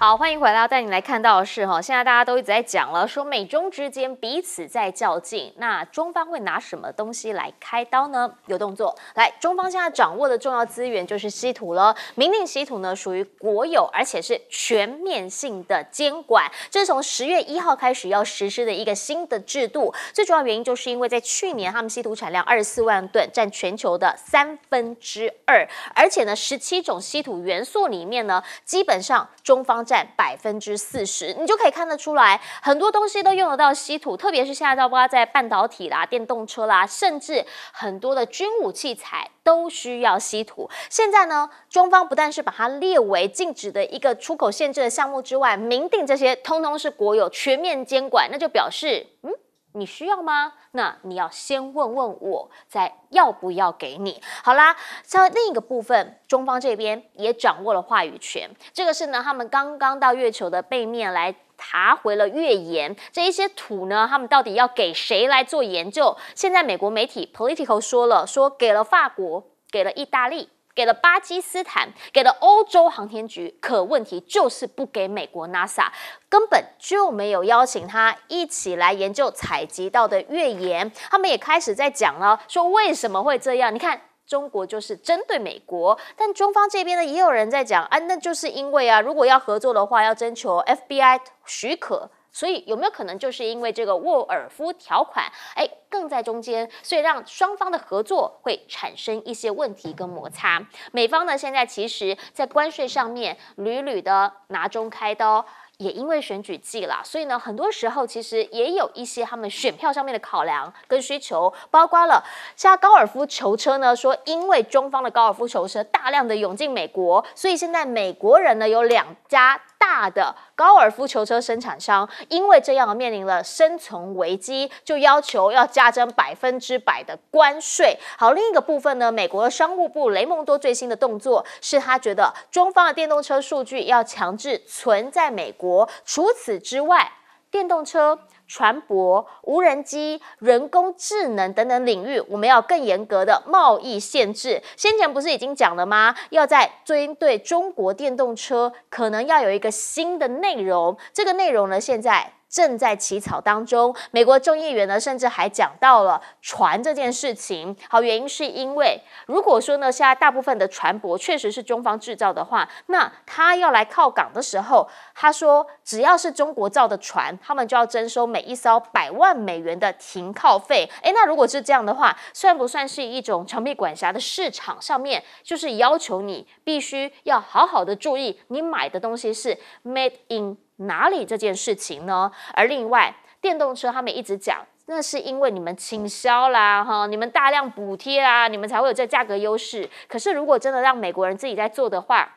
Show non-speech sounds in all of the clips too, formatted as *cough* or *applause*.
好，欢迎回来。带你来看到的是哈，现在大家都一直在讲了，说美中之间彼此在较劲，那中方会拿什么东西来开刀呢？有动作。来，中方现在掌握的重要资源就是稀土了。明令稀土呢属于国有，而且是全面性的监管，这是从十月一号开始要实施的一个新的制度。最主要原因就是因为在去年他们稀土产量二十四万吨，占全球的三分之二，而且呢，十七种稀土元素里面呢，基本上中方。占百分之四十，你就可以看得出来，很多东西都用得到稀土，特别是现在包括在半导体啦、电动车啦，甚至很多的军武器材都需要稀土。现在呢，中方不但是把它列为禁止的一个出口限制的项目之外，明定这些通通是国有，全面监管，那就表示，嗯。你需要吗？那你要先问问我，再要不要给你。好啦，在另一个部分，中方这边也掌握了话语权。这个是呢，他们刚刚到月球的背面来，爬回了月岩这一些土呢，他们到底要给谁来做研究？现在美国媒体 p o l i t i c a l 说了，说给了法国，给了意大利。给了巴基斯坦，给了欧洲航天局，可问题就是不给美国 NASA，根本就没有邀请他一起来研究采集到的月岩。他们也开始在讲了，说为什么会这样？你看，中国就是针对美国，但中方这边呢，也有人在讲，啊，那就是因为啊，如果要合作的话，要征求 FBI 许可。所以有没有可能就是因为这个沃尔夫条款，哎，更在中间，所以让双方的合作会产生一些问题跟摩擦？美方呢，现在其实在关税上面屡屡的拿中开刀，也因为选举季了，所以呢，很多时候其实也有一些他们选票上面的考量跟需求，包括了像高尔夫球车呢，说因为中方的高尔夫球车大量的涌进美国，所以现在美国人呢有两家。大的高尔夫球车生产商因为这样面临了生存危机，就要求要加征百分之百的关税。好，另一个部分呢，美国的商务部雷蒙多最新的动作是他觉得中方的电动车数据要强制存在美国。除此之外，电动车。船舶、无人机、人工智能等等领域，我们要更严格的贸易限制。先前不是已经讲了吗？要在针对中国电动车，可能要有一个新的内容。这个内容呢，现在。正在起草当中，美国众议员呢，甚至还讲到了船这件事情。好，原因是因为，如果说呢，现在大部分的船舶确实是中方制造的话，那他要来靠港的时候，他说只要是中国造的船，他们就要征收每一艘百万美元的停靠费。诶，那如果是这样的话，算不算是一种长臂管辖的市场上面，就是要求你必须要好好的注意，你买的东西是 made in。哪里这件事情呢？而另外，电动车他们一直讲，那是因为你们倾销啦，哈，你们大量补贴啊，你们才会有这价格优势。可是，如果真的让美国人自己在做的话，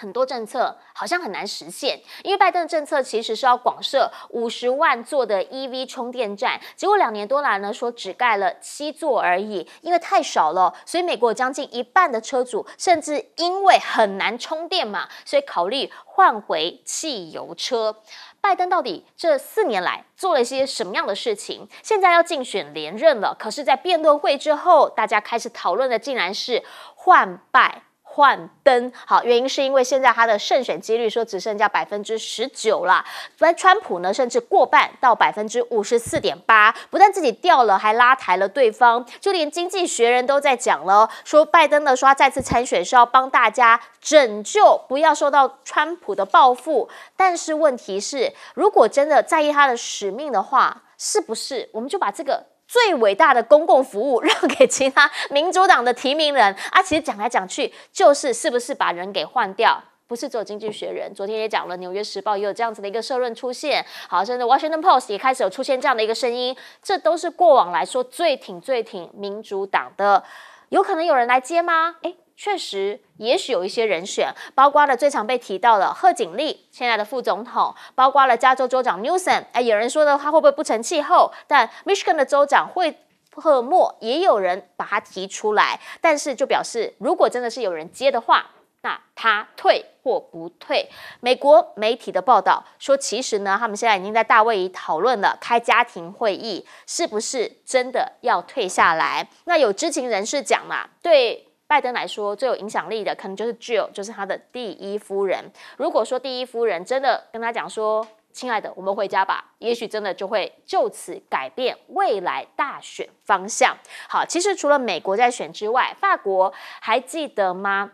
很多政策好像很难实现，因为拜登的政策其实是要广设五十万座的 EV 充电站，结果两年多来呢，说只盖了七座而已，因为太少了，所以美国将近一半的车主甚至因为很难充电嘛，所以考虑换回汽油车。拜登到底这四年来做了一些什么样的事情？现在要竞选连任了，可是，在辩论会之后，大家开始讨论的竟然是换拜。换登好，原因是因为现在他的胜选几率说只剩下百分之十九了。而川普呢，甚至过半到百分之五十四点八，不但自己掉了，还拉抬了对方。就连经济学人都在讲了，说拜登的说他再次参选是要帮大家拯救，不要受到川普的报复。但是问题是，如果真的在意他的使命的话，是不是我们就把这个？最伟大的公共服务 *laughs* 让给其他民主党的提名人啊！其实讲来讲去就是，是不是把人给换掉？不是做经济学人，昨天也讲了，《纽约时报》也有这样子的一个社论出现。好，甚至《Washington Post》也开始有出现这样的一个声音。这都是过往来说最挺、最挺民主党的，有可能有人来接吗？诶，确实，也许有一些人选，包括了最常被提到的贺锦丽，现在的副总统，包括了加州州长 Newsom。哎，有人说的他会不会不成气候？但 Michigan 的州长会赫莫也有人把他提出来，但是就表示，如果真的是有人接的话，那他退或不退。美国媒体的报道说，其实呢，他们现在已经在大卫仪讨论了开家庭会议，是不是真的要退下来？那有知情人士讲嘛，对。拜登来说最有影响力的，可能就是 Jill，就是他的第一夫人。如果说第一夫人真的跟他讲说：“亲爱的，我们回家吧”，也许真的就会就此改变未来大选方向。好，其实除了美国在选之外，法国还记得吗？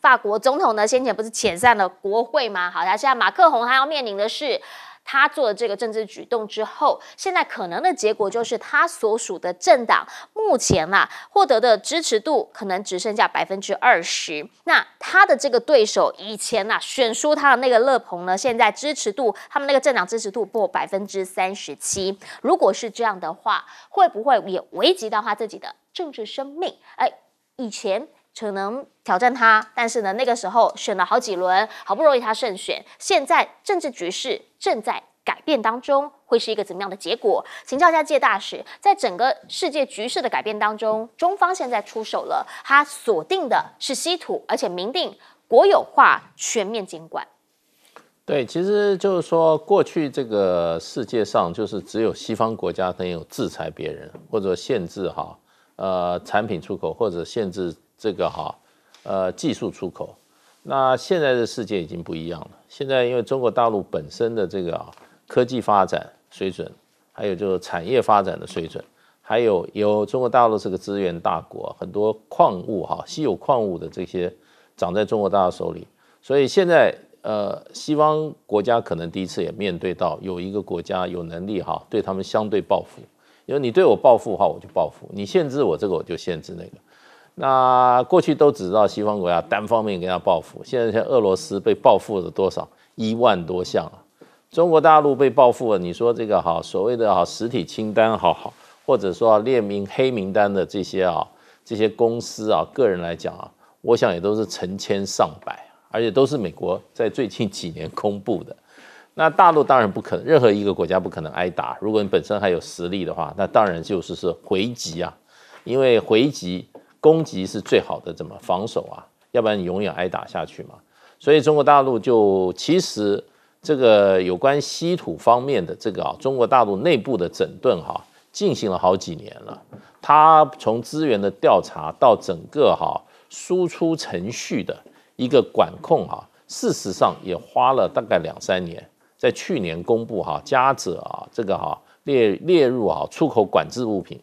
法国总统呢，先前不是遣散了国会吗？好，他现在马克宏他要面临的是。他做了这个政治举动之后，现在可能的结果就是他所属的政党目前啊获得的支持度可能只剩下百分之二十。那他的这个对手以前啊选输他的那个勒鹏呢，现在支持度他们那个政党支持度破百分之三十七。如果是这样的话，会不会也危及到他自己的政治生命？哎，以前。可能挑战他，但是呢，那个时候选了好几轮，好不容易他胜选。现在政治局势正在改变当中，会是一个怎么样的结果？请教一下介大使，在整个世界局势的改变当中，中方现在出手了，他锁定的是稀土，而且明定国有化、全面监管。对，其实就是说，过去这个世界上就是只有西方国家能有制裁别人或者限制哈呃产品出口或者限制。这个哈，呃，技术出口，那现在的世界已经不一样了。现在因为中国大陆本身的这个科技发展水准，还有就是产业发展的水准，还有有中国大陆是个资源大国，很多矿物哈，稀有矿物的这些，长在中国大陆手里。所以现在呃，西方国家可能第一次也面对到有一个国家有能力哈，对他们相对报复。因为你对我报复的话，我就报复你；限制我这个，我就限制那个。那过去都只知道西方国家单方面给他报复，现在像俄罗斯被报复了多少？一万多项啊！中国大陆被报复了，你说这个哈，所谓的哈实体清单，好好或者说列名黑名单的这些啊，这些公司啊、个人来讲啊，我想也都是成千上百，而且都是美国在最近几年公布的。那大陆当然不可能，任何一个国家不可能挨打。如果你本身还有实力的话，那当然就是是回击啊，因为回击。攻击是最好的怎么防守啊？要不然你永远挨打下去嘛。所以中国大陆就其实这个有关稀土方面的这个啊，中国大陆内部的整顿哈，进行了好几年了。它从资源的调查到整个哈输出程序的一个管控啊，事实上也花了大概两三年。在去年公布哈加者啊，这个哈列列入啊出口管制物品。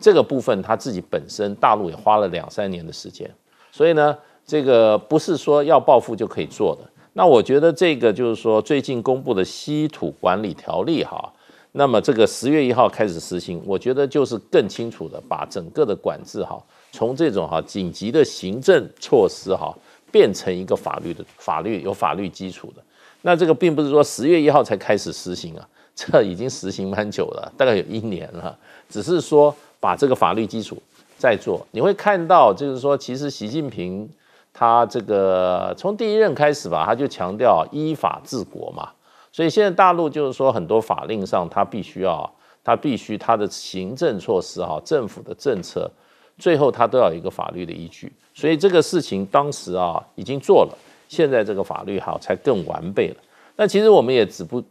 这个部分他自己本身大陆也花了两三年的时间，所以呢，这个不是说要暴富就可以做的。那我觉得这个就是说，最近公布的稀土管理条例哈，那么这个十月一号开始实行，我觉得就是更清楚的把整个的管制哈，从这种哈紧急的行政措施哈，变成一个法律的法律有法律基础的。那这个并不是说十月一号才开始实行啊，这已经实行蛮久了，大概有一年了，只是说。把这个法律基础再做，你会看到，就是说，其实习近平他这个从第一任开始吧，他就强调依法治国嘛，所以现在大陆就是说很多法令上，他必须要，他必须他的行政措施哈，政府的政策，最后他都要有一个法律的依据，所以这个事情当时啊已经做了，现在这个法律哈才更完备了。那其实我们也只不，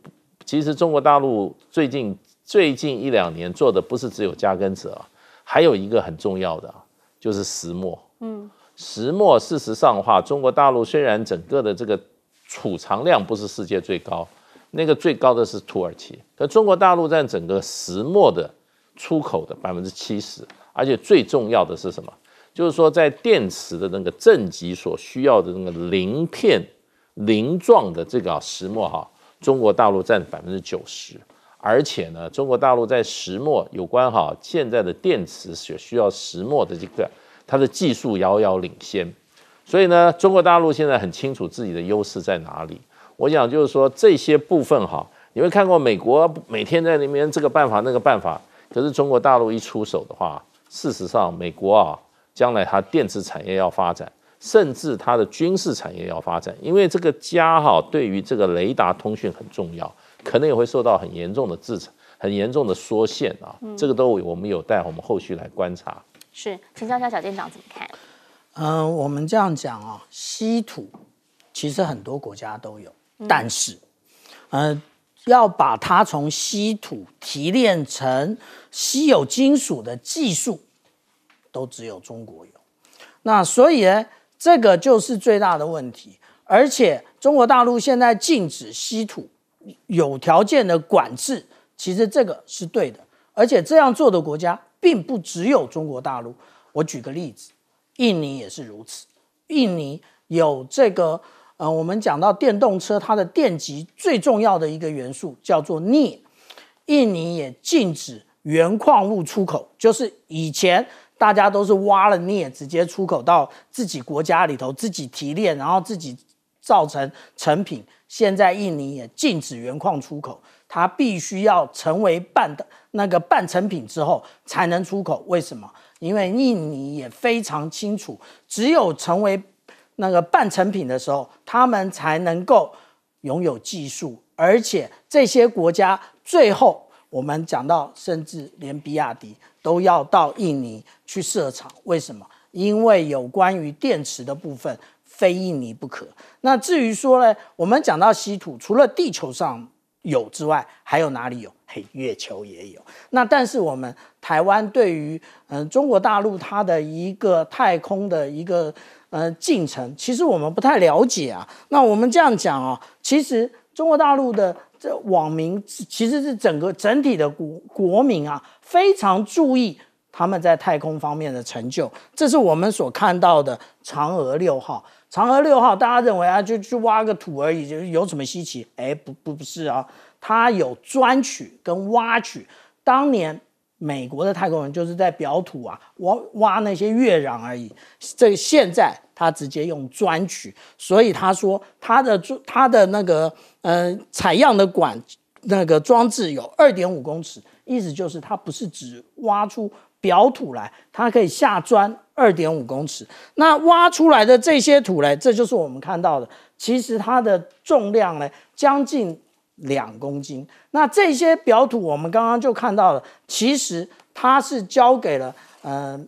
其实中国大陆最近。最近一两年做的不是只有加根锗啊，还有一个很重要的就是石墨。嗯，石墨事实上话，中国大陆虽然整个的这个储藏量不是世界最高，那个最高的是土耳其。可中国大陆占整个石墨的出口的百分之七十，而且最重要的是什么？就是说在电池的那个正极所需要的那个鳞片鳞状的这个石墨哈，中国大陆占百分之九十。而且呢，中国大陆在石墨有关哈，现在的电池所需要石墨的这个，它的技术遥遥领先，所以呢，中国大陆现在很清楚自己的优势在哪里。我想就是说这些部分哈，你会看过美国每天在里面这个办法那个办法，可是中国大陆一出手的话，事实上美国啊，将来它电池产业要发展，甚至它的军事产业要发展，因为这个家哈，对于这个雷达通讯很重要。可能也会受到很严重的制裁，很严重的缩限啊，这个都我们有待我们后续来观察。是，请教一下小店长怎么看？嗯，我们这样讲啊，稀土其实很多国家都有，但是，呃，要把它从稀土提炼成稀有金属的技术，都只有中国有。那所以呢，这个就是最大的问题。而且中国大陆现在禁止稀土。有条件的管制，其实这个是对的，而且这样做的国家并不只有中国大陆。我举个例子，印尼也是如此。印尼有这个，呃，我们讲到电动车，它的电极最重要的一个元素叫做镍，印尼也禁止原矿物出口，就是以前大家都是挖了镍直接出口到自己国家里头，自己提炼，然后自己造成成品。现在印尼也禁止原矿出口，它必须要成为半的那个半成品之后才能出口。为什么？因为印尼也非常清楚，只有成为那个半成品的时候，他们才能够拥有技术。而且这些国家最后，我们讲到，甚至连比亚迪都要到印尼去设厂。为什么？因为有关于电池的部分。非印尼不可。那至于说呢，我们讲到稀土，除了地球上有之外，还有哪里有？嘿，月球也有。那但是我们台湾对于嗯中国大陆它的一个太空的一个呃进程，其实我们不太了解啊。那我们这样讲啊，其实中国大陆的这网民其实是整个整体的国国民啊，非常注意他们在太空方面的成就。这是我们所看到的嫦娥六号。嫦娥六号，大家认为啊，就去挖个土而已，就有什么稀奇？哎，不不不是啊，它有钻取跟挖取。当年美国的太空人就是在表土啊挖挖那些月壤而已。这现在他直接用钻取，所以他说他的他的那个呃采样的管那个装置有二点五公尺，意思就是它不是只挖出。表土来，它可以下钻二点五公尺，那挖出来的这些土来，这就是我们看到的。其实它的重量呢，将近两公斤。那这些表土，我们刚刚就看到了，其实它是交给了呃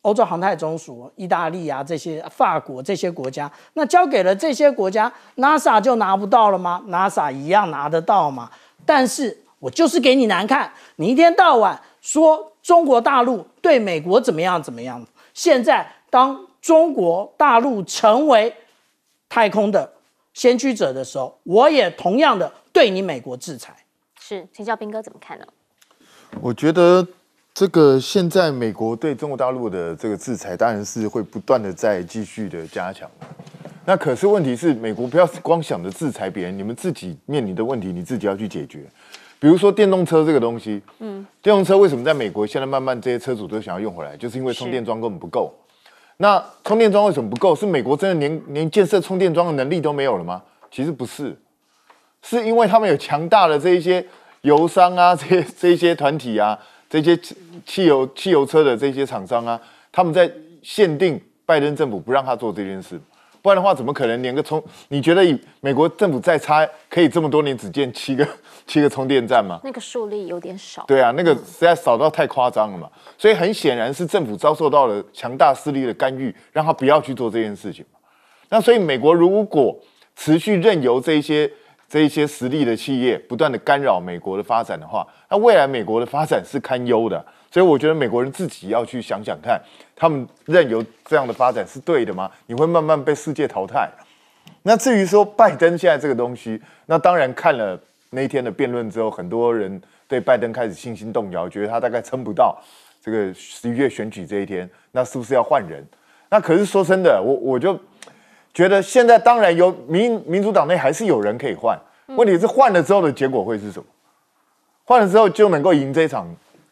欧洲航太总署、意大利啊这些法国这些国家。那交给了这些国家，NASA 就拿不到了吗？NASA 一样拿得到吗？但是我就是给你难看，你一天到晚。说中国大陆对美国怎么样怎么样？现在当中国大陆成为太空的先驱者的时候，我也同样的对你美国制裁。是，请教兵哥怎么看呢？我觉得这个现在美国对中国大陆的这个制裁，当然是会不断的在继续的加强。那可是问题是，美国不要光想着制裁别人，你们自己面临的问题，你自己要去解决。比如说电动车这个东西，嗯，电动车为什么在美国现在慢慢这些车主都想要用回来，就是因为充电桩根本不够。那充电桩为什么不够？是美国真的连连建设充电桩的能力都没有了吗？其实不是，是因为他们有强大的这一些油商啊，*laughs* 这些这些团体啊，这些汽油汽油车的这些厂商啊，他们在限定拜登政府不让他做这件事。不然的话，怎么可能连个充？你觉得以美国政府再差，可以这么多年只建七个、*laughs* 七个充电站吗？那个数例有点少。对啊，那个实在少到太夸张了嘛。所以很显然是政府遭受到了强大势力的干预，让他不要去做这件事情那所以美国如果持续任由这一些、这一些实力的企业不断的干扰美国的发展的话，那未来美国的发展是堪忧的。所以我觉得美国人自己要去想想看，他们任由这样的发展是对的吗？你会慢慢被世界淘汰。那至于说拜登现在这个东西，那当然看了那一天的辩论之后，很多人对拜登开始信心动摇，觉得他大概撑不到这个十一月选举这一天，那是不是要换人？那可是说真的，我我就觉得现在当然有民民主党内还是有人可以换，问题是换了之后的结果会是什么？换了之后就能够赢这场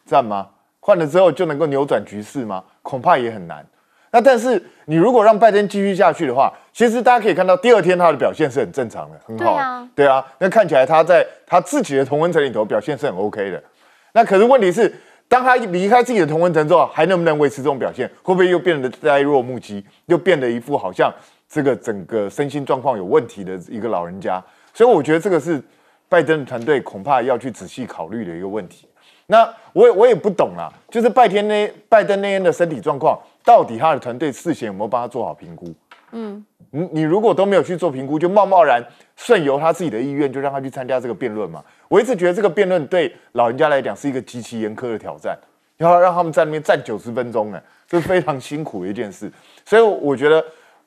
战吗？换了之后就能够扭转局势吗？恐怕也很难。那但是你如果让拜登继续下去的话，其实大家可以看到，第二天他的表现是很正常的，很好。对啊，那看起来他在他自己的同温层里头表现是很 OK 的。那可是问题是，当他离开自己的同温层之后，还能不能维持这种表现？会不会又变得呆若木鸡，又变得一副好像这个整个身心状况有问题的一个老人家？所以我觉得这个是拜登团队恐怕要去仔细考虑的一个问题。那我也我也不懂啊，就是拜天那拜登那天的身体状况，到底他的团队事先有没有帮他做好评估？嗯，你你如果都没有去做评估，就贸贸然顺由他自己的意愿，就让他去参加这个辩论嘛？我一直觉得这个辩论对老人家来讲是一个极其严苛的挑战，要让他们在那边站九十分钟呢，是非常辛苦的一件事。所以我觉得，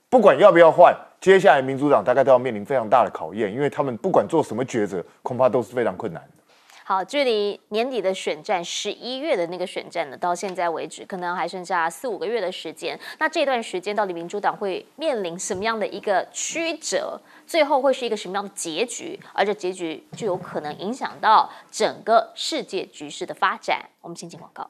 不管要不要换，接下来民主党大概都要面临非常大的考验，因为他们不管做什么抉择，恐怕都是非常困难的。好，距离年底的选战，十一月的那个选战呢，到现在为止，可能还剩下四五个月的时间。那这段时间到底民主党会面临什么样的一个曲折？最后会是一个什么样的结局？而这结局就有可能影响到整个世界局势的发展。我们先进广告。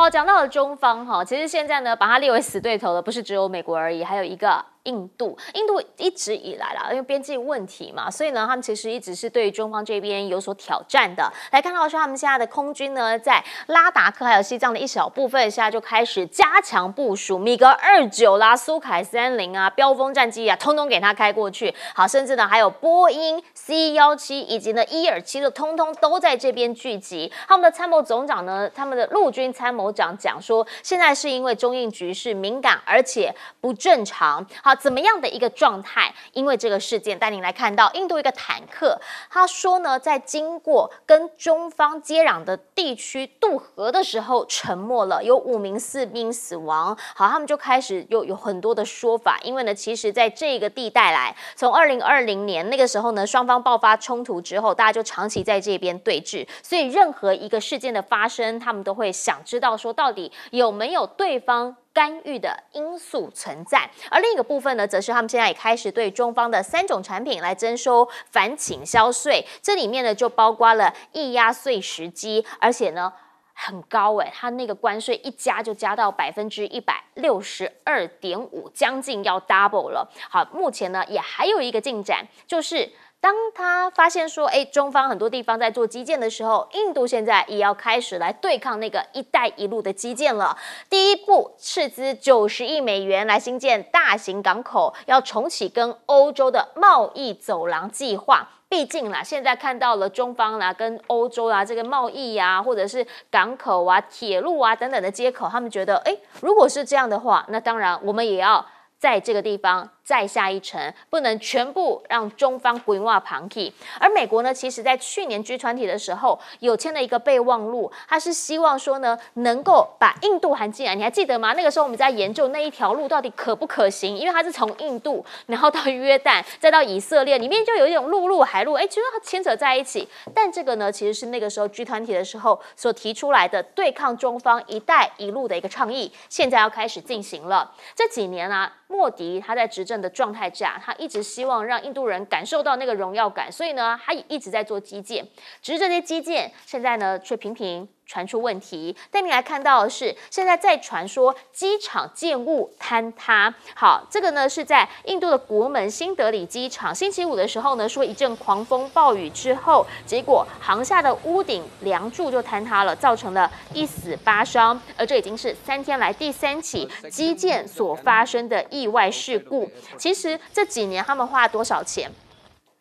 好，讲到了中方哈，其实现在呢，把它列为死对头的，不是只有美国而已，还有一个。印度，印度一直以来啦，因为边境问题嘛，所以呢，他们其实一直是对中方这边有所挑战的。来看到说，他们现在的空军呢，在拉达克还有西藏的一小部分，现在就开始加强部署米格二九啦、苏凯三零啊、标风战机啊，通通给他开过去。好，甚至呢，还有波音 C 幺七以及呢伊尔七的，通通都在这边聚集。他们的参谋总长呢，他们的陆军参谋长讲说，现在是因为中印局势敏感而且不正常。好，怎么样的一个状态？因为这个事件，带您来看到印度一个坦克，他说呢，在经过跟中方接壤的地区渡河的时候沉没了，有五名士兵死亡。好，他们就开始有有很多的说法，因为呢，其实在这个地带来，从二零二零年那个时候呢，双方爆发冲突之后，大家就长期在这边对峙，所以任何一个事件的发生，他们都会想知道说到底有没有对方。干预的因素存在，而另一个部分呢，则是他们现在也开始对中方的三种产品来征收反倾销税。这里面呢，就包括了抑压碎石机，而且呢很高哎，它那个关税一加就加到百分之一百六十二点五，将近要 double 了。好，目前呢也还有一个进展，就是。当他发现说，哎，中方很多地方在做基建的时候，印度现在也要开始来对抗那个“一带一路”的基建了。第一步，斥资九十亿美元来新建大型港口，要重启跟欧洲的贸易走廊计划。毕竟啦，现在看到了中方啦跟欧洲啦这个贸易呀，或者是港口啊、铁路啊等等的接口，他们觉得，哎，如果是这样的话，那当然我们也要。在这个地方再下一层，不能全部让中方龟瓦盘踢。而美国呢，其实在去年 G 团体的时候有签了一个备忘录，他是希望说呢，能够把印度含进来。你还记得吗？那个时候我们在研究那一条路到底可不可行，因为它是从印度然后到约旦再到以色列，里面就有一种陆路海路，哎，其实它牵扯在一起。但这个呢，其实是那个时候 G 团体的时候所提出来的对抗中方“一带一路”的一个倡议，现在要开始进行了。这几年啊。莫迪他在执政的状态下，他一直希望让印度人感受到那个荣耀感，所以呢，他也一直在做基建。只是这些基建现在呢，却频频传出问题，带您来看到的是，现在在传说机场建物坍塌。好，这个呢是在印度的国门新德里机场，星期五的时候呢，说一阵狂风暴雨之后，结果航下的屋顶梁柱就坍塌了，造成了一死八伤。而这已经是三天来第三起基建所发生的意外事故。其实这几年他们花了多少钱？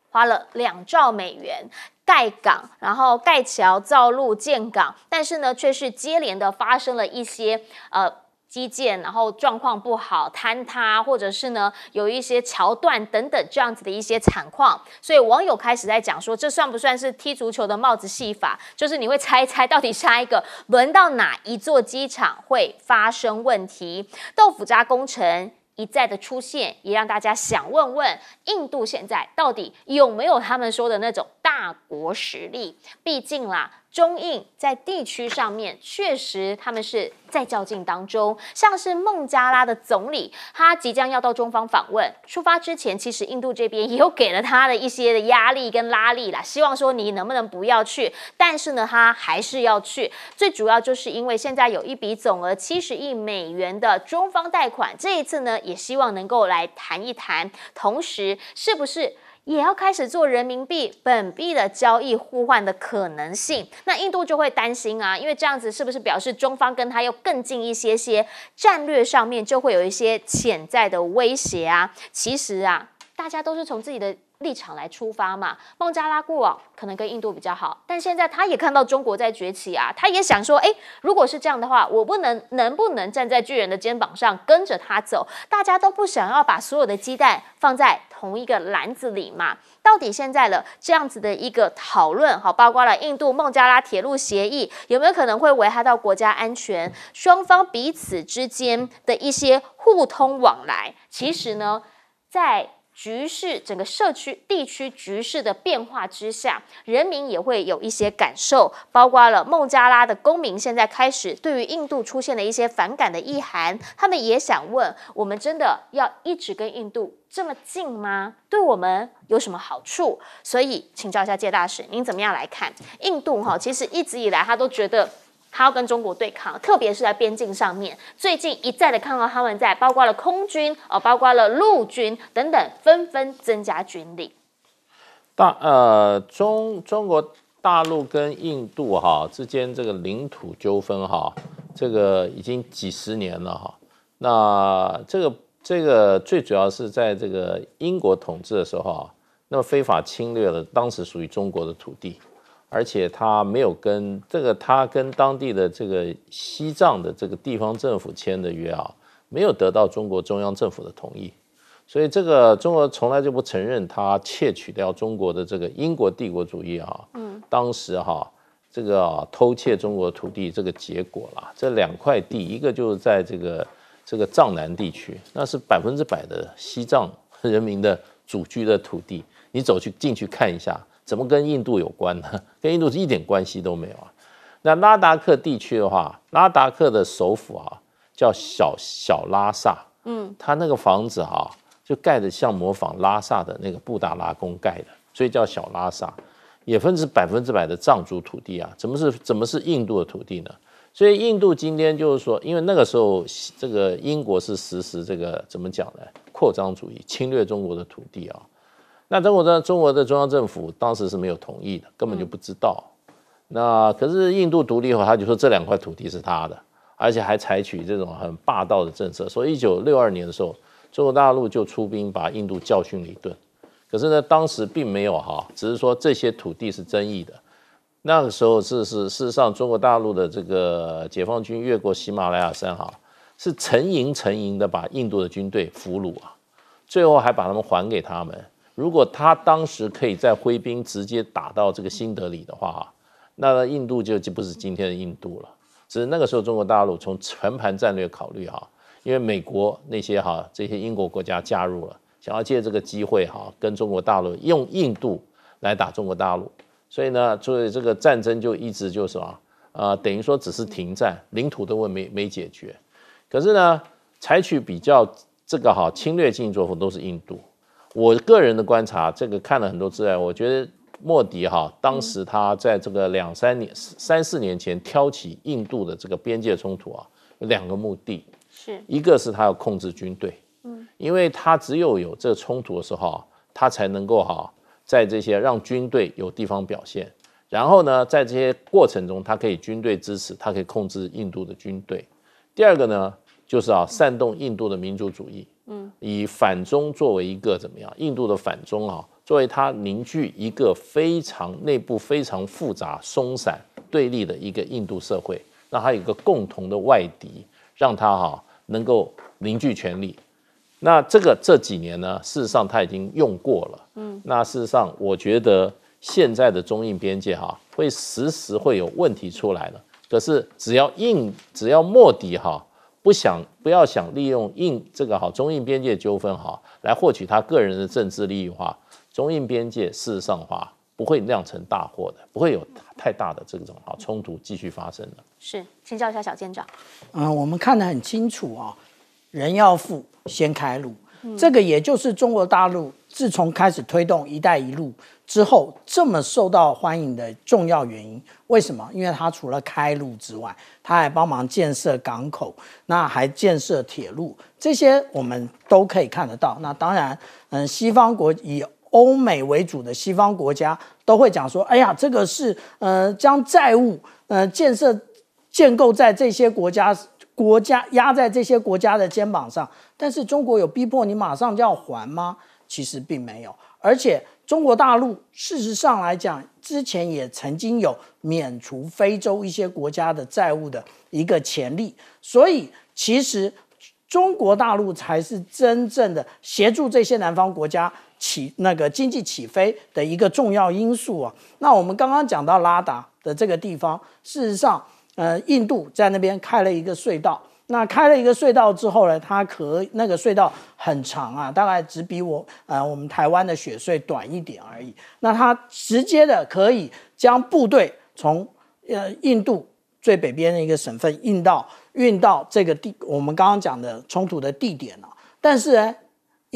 花了两兆美元。盖港，然后盖桥、造路、建港，但是呢，却是接连的发生了一些呃基建，然后状况不好、坍塌，或者是呢有一些桥段等等这样子的一些惨况，所以网友开始在讲说，这算不算是踢足球的帽子戏法？就是你会猜一猜，到底下一个轮到哪一座机场会发生问题？豆腐渣工程？一再的出现，也让大家想问问：印度现在到底有没有他们说的那种大国实力？毕竟啦。中印在地区上面确实，他们是在较劲当中。像是孟加拉的总理，他即将要到中方访问，出发之前，其实印度这边也有给了他的一些的压力跟拉力啦，希望说你能不能不要去。但是呢，他还是要去。最主要就是因为现在有一笔总额七十亿美元的中方贷款，这一次呢，也希望能够来谈一谈，同时是不是？也要开始做人民币本币的交易互换的可能性，那印度就会担心啊，因为这样子是不是表示中方跟他又更近一些？些战略上面就会有一些潜在的威胁啊。其实啊，大家都是从自己的立场来出发嘛。孟加拉过往可能跟印度比较好，但现在他也看到中国在崛起啊，他也想说，哎，如果是这样的话，我不能能不能站在巨人的肩膀上跟着他走？大家都不想要把所有的鸡蛋放在。同一个篮子里嘛，到底现在的这样子的一个讨论，好，包括了印度孟加拉铁路协议有没有可能会危害到国家安全，双方彼此之间的一些互通往来。其实呢，在局势整个社区地区局势的变化之下，人民也会有一些感受，包括了孟加拉的公民现在开始对于印度出现的一些反感的意涵，他们也想问，我们真的要一直跟印度？这么近吗？对我们有什么好处？所以，请教一下谢大使，您怎么样来看印度？哈，其实一直以来，他都觉得他要跟中国对抗，特别是在边境上面。最近一再的看到他们在，包括了空军哦，包括了陆军等等，纷纷增加军力。大呃，中中国大陆跟印度哈之间这个领土纠纷哈，这个已经几十年了哈。那这个。这个最主要是在这个英国统治的时候啊，那么非法侵略了当时属于中国的土地，而且他没有跟这个他跟当地的这个西藏的这个地方政府签的约啊，没有得到中国中央政府的同意，所以这个中国从来就不承认他窃取掉中国的这个英国帝国主义啊，嗯，当时哈这个偷窃中国土地这个结果了，这两块地一个就是在这个。这个藏南地区，那是百分之百的西藏人民的祖居的土地。你走去进去看一下，怎么跟印度有关呢？跟印度是一点关系都没有啊。那拉达克地区的话，拉达克的首府啊叫小小拉萨，嗯，他那个房子啊就盖的像模仿拉萨的那个布达拉宫盖的，所以叫小拉萨，也分是百分之百的藏族土地啊，怎么是怎么是印度的土地呢？所以印度今天就是说，因为那个时候这个英国是实施这个怎么讲呢？扩张主义侵略中国的土地啊，那中国的中国的中央政府当时是没有同意的，根本就不知道。那可是印度独立以后，他就说这两块土地是他的，而且还采取这种很霸道的政策。所以一九六二年的时候，中国大陆就出兵把印度教训了一顿。可是呢，当时并没有哈，只是说这些土地是争议的。那个时候是是事实上，中国大陆的这个解放军越过喜马拉雅山哈，是成营成营的把印度的军队俘虏啊，最后还把他们还给他们。如果他当时可以再挥兵直接打到这个新德里的话，那印度就就不是今天的印度了。只是那个时候中国大陆从全盘战略考虑哈，因为美国那些哈这些英国国家加入了，想要借这个机会哈，跟中国大陆用印度来打中国大陆。所以呢，所以这个战争就一直就是什么啊，等于说只是停战，领土的问没没解决。可是呢，采取比较这个哈侵略性作风都是印度。我个人的观察，这个看了很多资料，我觉得莫迪哈当时他在这个两三年三四年前挑起印度的这个边界冲突啊，有两个目的是一个是他要控制军队，嗯，因为他只有有这个冲突的时候，他才能够哈。在这些让军队有地方表现，然后呢，在这些过程中，他可以军队支持，他可以控制印度的军队。第二个呢，就是啊，煽动印度的民族主义，嗯，以反中作为一个怎么样？印度的反中啊，作为他凝聚一个非常内部非常复杂、松散、对立的一个印度社会，让他有一个共同的外敌，让他哈能够凝聚权力。那这个这几年呢，事实上他已经用过了。嗯，那事实上，我觉得现在的中印边界哈，会时时会有问题出来了。可是只要印，只要莫迪哈不想不要想利用印这个哈中印边界纠纷哈来获取他个人的政治利益化，中印边界事实上话不会酿成大祸的，不会有太大的这种啊冲突继续发生的。是，请教一下小舰长。嗯，我们看得很清楚啊。人要富，先开路。这个也就是中国大陆自从开始推动“一带一路”之后，这么受到欢迎的重要原因。为什么？因为它除了开路之外，它还帮忙建设港口，那还建设铁路，这些我们都可以看得到。那当然，嗯，西方国以欧美为主的西方国家都会讲说：“哎呀，这个是呃，将债务呃建设建构在这些国家。”国家压在这些国家的肩膀上，但是中国有逼迫你马上就要还吗？其实并没有，而且中国大陆事实上来讲，之前也曾经有免除非洲一些国家的债务的一个潜力，所以其实中国大陆才是真正的协助这些南方国家起那个经济起飞的一个重要因素啊。那我们刚刚讲到拉达的这个地方，事实上。呃，印度在那边开了一个隧道，那开了一个隧道之后呢，它可那个隧道很长啊，大概只比我呃我们台湾的雪隧短一点而已。那它直接的可以将部队从呃印度最北边的一个省份运到运到这个地，我们刚刚讲的冲突的地点了。但是呢，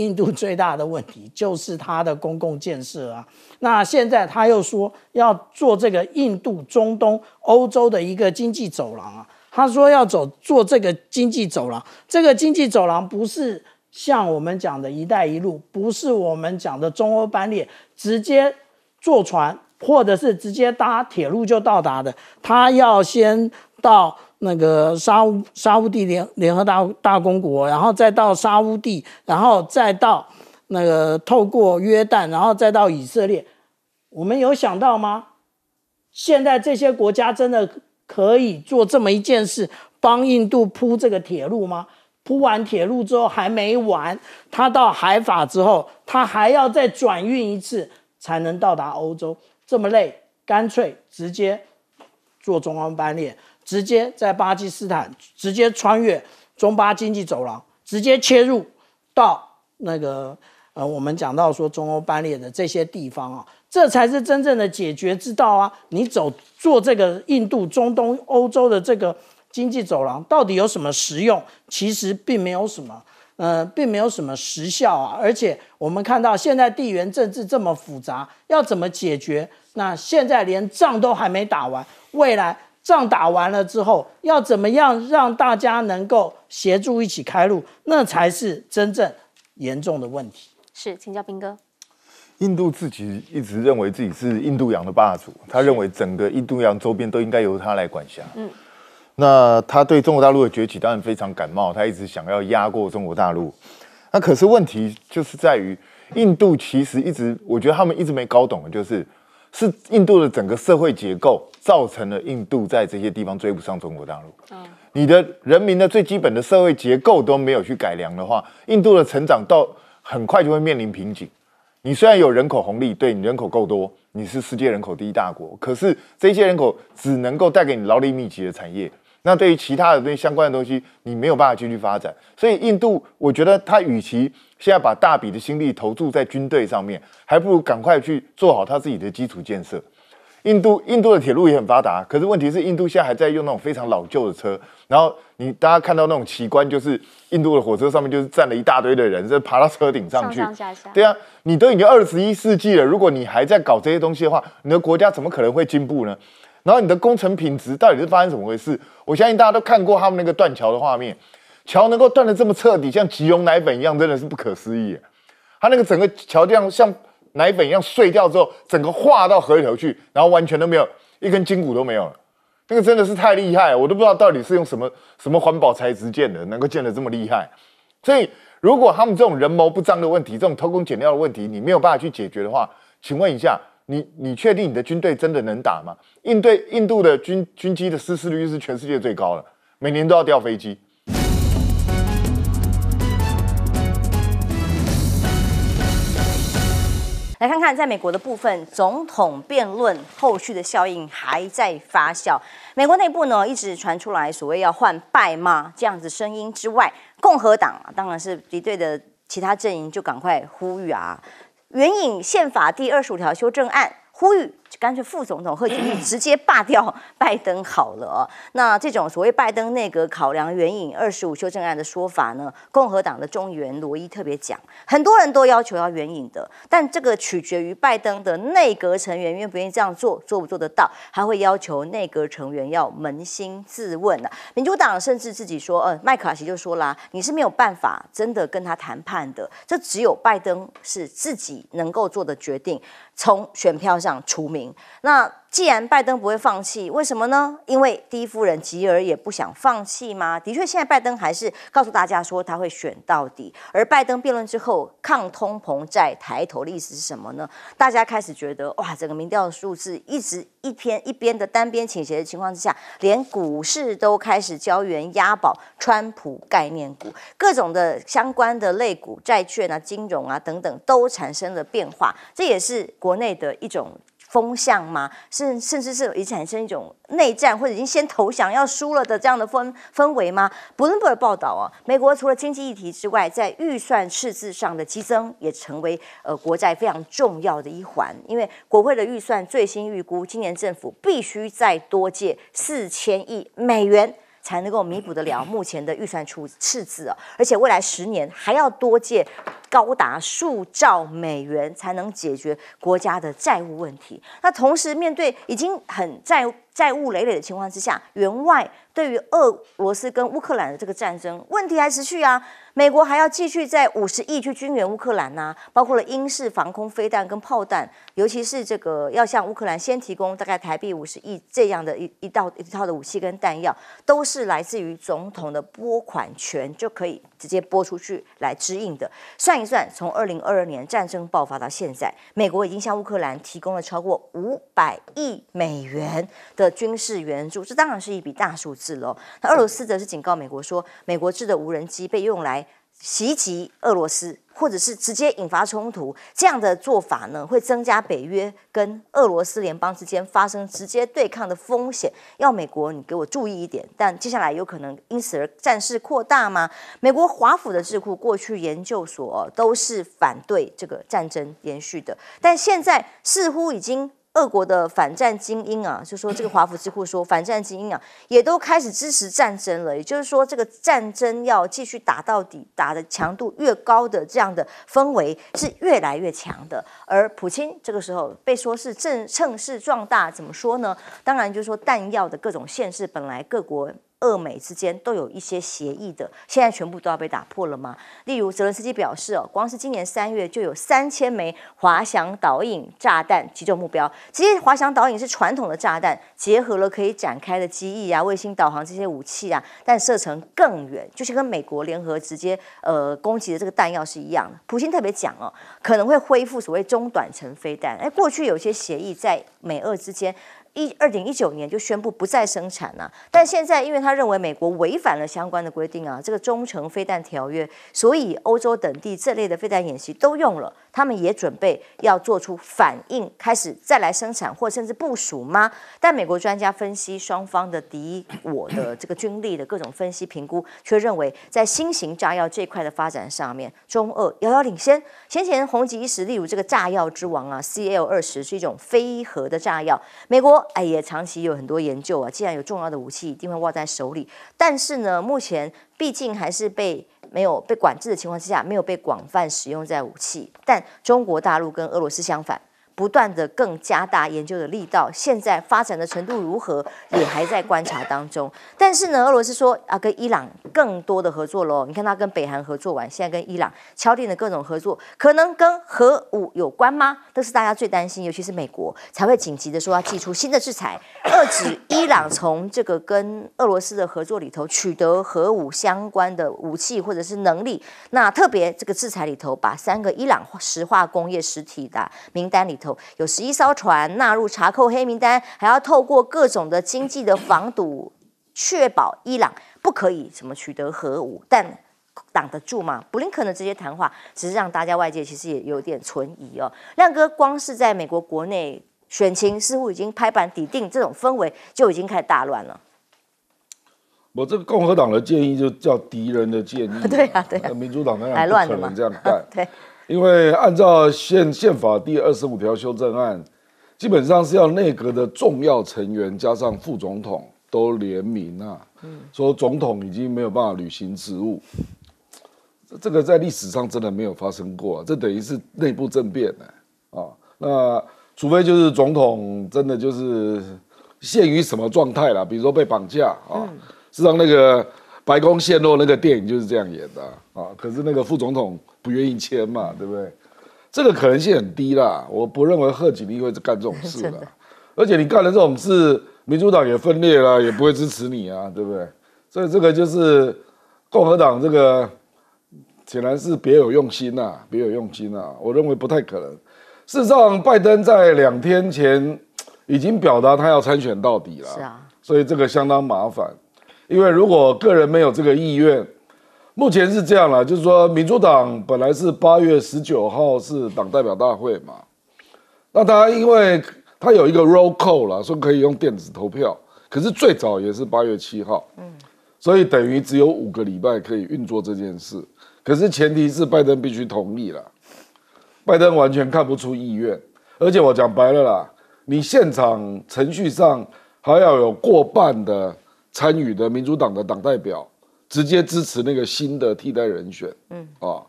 印度最大的问题就是它的公共建设啊，那现在他又说要做这个印度中东欧洲的一个经济走廊啊，他说要走做这个经济走廊，这个经济走廊不是像我们讲的一带一路，不是我们讲的中欧班列直接坐船或者是直接搭铁路就到达的，他要先到。那个沙乌沙乌地联联合大大公国，然后再到沙乌地，然后再到那个透过约旦，然后再到以色列。我们有想到吗？现在这些国家真的可以做这么一件事，帮印度铺这个铁路吗？铺完铁路之后还没完，他到海法之后，他还要再转运一次才能到达欧洲。这么累，干脆直接坐中欧班列。直接在巴基斯坦直接穿越中巴经济走廊，直接切入到那个呃，我们讲到说中欧班列的这些地方啊，这才是真正的解决之道啊！你走做这个印度中东欧洲的这个经济走廊，到底有什么实用？其实并没有什么，呃，并没有什么实效啊！而且我们看到现在地缘政治这么复杂，要怎么解决？那现在连仗都还没打完，未来。仗打完了之后，要怎么样让大家能够协助一起开路，那才是真正严重的问题。是，请教兵哥。印度自己一直认为自己是印度洋的霸主，他认为整个印度洋周边都应该由他来管辖。嗯，那他对中国大陆的崛起当然非常感冒，他一直想要压过中国大陆。那可是问题就是在于，印度其实一直，我觉得他们一直没搞懂的就是。是印度的整个社会结构造成了印度在这些地方追不上中国大陆。你的人民的最基本的社会结构都没有去改良的话，印度的成长到很快就会面临瓶颈。你虽然有人口红利，对你人口够多，你是世界人口第一大国，可是这些人口只能够带给你劳力密集的产业。那对于其他的些相关的东西，你没有办法继续发展。所以印度，我觉得它与其。现在把大笔的心力投注在军队上面，还不如赶快去做好他自己的基础建设。印度印度的铁路也很发达，可是问题是印度现在还在用那种非常老旧的车。然后你大家看到那种奇观，就是印度的火车上面就是站了一大堆的人，在爬到车顶上去。上上下下。对啊，你都已经二十一世纪了，如果你还在搞这些东西的话，你的国家怎么可能会进步呢？然后你的工程品质到底是发生怎么回事？我相信大家都看过他们那个断桥的画面。桥能够断得这么彻底，像吉隆奶粉一样，真的是不可思议。它那个整个桥这样像奶粉一样碎掉之后，整个化到河头去，然后完全都没有一根筋骨都没有了。那个真的是太厉害，我都不知道到底是用什么什么环保材质建的，能够建的这么厉害。所以，如果他们这种人谋不臧的问题，这种偷工减料的问题，你没有办法去解决的话，请问一下，你你确定你的军队真的能打吗？应对印度的军军机的失事率是全世界最高的，每年都要掉飞机。来看看，在美国的部分总统辩论后续的效应还在发酵。美国内部呢，一直传出来所谓要换拜妈这样子声音之外，共和党当然是敌对的其他阵营就赶快呼吁啊，援引宪法第二十五条修正案呼吁。干脆副总统贺锦丽直接罢掉拜登好了。那这种所谓拜登内阁考量援引《二十五修正案》的说法呢？共和党的众议员罗伊特别讲，很多人都要求要援引的，但这个取决于拜登的内阁成员愿不愿意这样做，做不做得到，还会要求内阁成员要扪心自问呢。民主党甚至自己说，呃，麦卡锡就说啦，你是没有办法真的跟他谈判的，这只有拜登是自己能够做的决定。从选票上除名，那。既然拜登不会放弃，为什么呢？因为第一夫人吉尔也不想放弃吗？的确，现在拜登还是告诉大家说他会选到底。而拜登辩论之后抗通膨债抬头的意思是什么呢？大家开始觉得哇，整个民调的数字一直一天一边的单边倾斜的情况之下，连股市都开始胶原押宝川普概念股，各种的相关的类股、债券啊、金融啊等等都产生了变化。这也是国内的一种。风向吗？甚甚至是已经产生一种内战，或者已经先投降要输了的这样的氛氛围吗？不能不会报道啊。美国除了经济议题之外，在预算赤字上的激增，也成为呃国债非常重要的一环。因为国会的预算最新预估，今年政府必须再多借四千亿美元，才能够弥补得了目前的预算出赤字啊。而且未来十年还要多借。高达数兆美元才能解决国家的债务问题。那同时，面对已经很债债务累累的情况之下，员外对于俄罗斯跟乌克兰的这个战争问题还持续啊。美国还要继续在五十亿去军援乌克兰呐，包括了英式防空飞弹跟炮弹，尤其是这个要向乌克兰先提供大概台币五十亿这样的一一道一套的武器跟弹药，都是来自于总统的拨款权就可以直接拨出去来支应的，算。算从二零二二年战争爆发到现在，美国已经向乌克兰提供了超过五百亿美元的军事援助，这当然是一笔大数字喽。那俄罗斯则是警告美国说，美国制的无人机被用来。袭击俄罗斯，或者是直接引发冲突，这样的做法呢，会增加北约跟俄罗斯联邦之间发生直接对抗的风险。要美国，你给我注意一点，但接下来有可能因此而战事扩大吗？美国华府的智库过去研究所都是反对这个战争延续的，但现在似乎已经。俄国的反战精英啊，就说这个华府智库说，反战精英啊，也都开始支持战争了。也就是说，这个战争要继续打到底，打的强度越高的这样的氛围是越来越强的。而普京这个时候被说是正趁势壮大，怎么说呢？当然就是说弹药的各种限制，本来各国。俄美之间都有一些协议的，现在全部都要被打破了吗？例如泽伦斯基表示，哦，光是今年三月就有三千枚滑翔导引炸弹击中目标。其些滑翔导引是传统的炸弹，结合了可以展开的机翼啊、卫星导航这些武器啊，但射程更远，就是跟美国联合直接呃攻击的这个弹药是一样的。普京特别讲哦，可能会恢复所谓中短程飞弹。哎，过去有些协议在美俄之间。一二零一九年就宣布不再生产了，但现在因为他认为美国违反了相关的规定啊，这个中程飞弹条约，所以欧洲等地这类的飞弹演习都用了，他们也准备要做出反应，开始再来生产或甚至部署吗？但美国专家分析双方的敌 *clears throat* 我的这个军力的各种分析评估，却认为在新型炸药这块的发展上面，中二遥遥领先，先前红极一时，例如这个炸药之王啊，CL 二十是一种非核的炸药，美国。哎，也长期有很多研究啊。既然有重要的武器，一定会握在手里。但是呢，目前毕竟还是被没有被管制的情况之下，没有被广泛使用在武器。但中国大陆跟俄罗斯相反。不断的更加大研究的力道，现在发展的程度如何，也还在观察当中。但是呢，俄罗斯说啊，跟伊朗更多的合作喽。你看他跟北韩合作完，现在跟伊朗敲定的各种合作，可能跟核武有关吗？这是大家最担心，尤其是美国才会紧急的说要祭出新的制裁。遏止伊朗从这个跟俄罗斯的合作里头取得核武相关的武器或者是能力，那特别这个制裁里头，把三个伊朗石化工业实体的名单里头有十一艘船纳入查扣黑名单，还要透过各种的经济的防堵，确保伊朗不可以什么取得核武，但挡得住吗？布林肯的这些谈话，其实让大家外界其实也有点存疑哦。亮哥，光是在美国国内。选情似乎已经拍板抵定，这种氛围就已经开始大乱了。我这个共和党的建议就叫敌人的建议，*laughs* 对啊，对啊。民主党很有可能这样 *laughs* 干，对。因为按照宪宪法第二十五条修正案，基本上是要内阁的重要成员加上副总统都联名啊，说总统已经没有办法履行职务。这这个在历史上真的没有发生过，这等于是内部政变呢。啊，那。除非就是总统真的就是陷于什么状态了，比如说被绑架啊，实际上那个白宫陷落那个电影就是这样演的啊。可是那个副总统不愿意签嘛，对不对？这个可能性很低啦，我不认为贺锦丽会干这种事 *laughs* 的。而且你干了这种事，民主党也分裂了，也不会支持你啊，对不对？所以这个就是共和党这个显然是别有用心呐，别有用心呐，我认为不太可能。事实上，拜登在两天前已经表达他要参选到底了。是啊，所以这个相当麻烦，因为如果个人没有这个意愿，目前是这样了，就是说民主党本来是八月十九号是党代表大会嘛，那他因为他有一个 roll call 了，说可以用电子投票，可是最早也是八月七号，嗯，所以等于只有五个礼拜可以运作这件事，可是前提是拜登必须同意了。拜登完全看不出意愿，而且我讲白了啦，你现场程序上还要有过半的参与的民主党的党代表直接支持那个新的替代人选，嗯啊，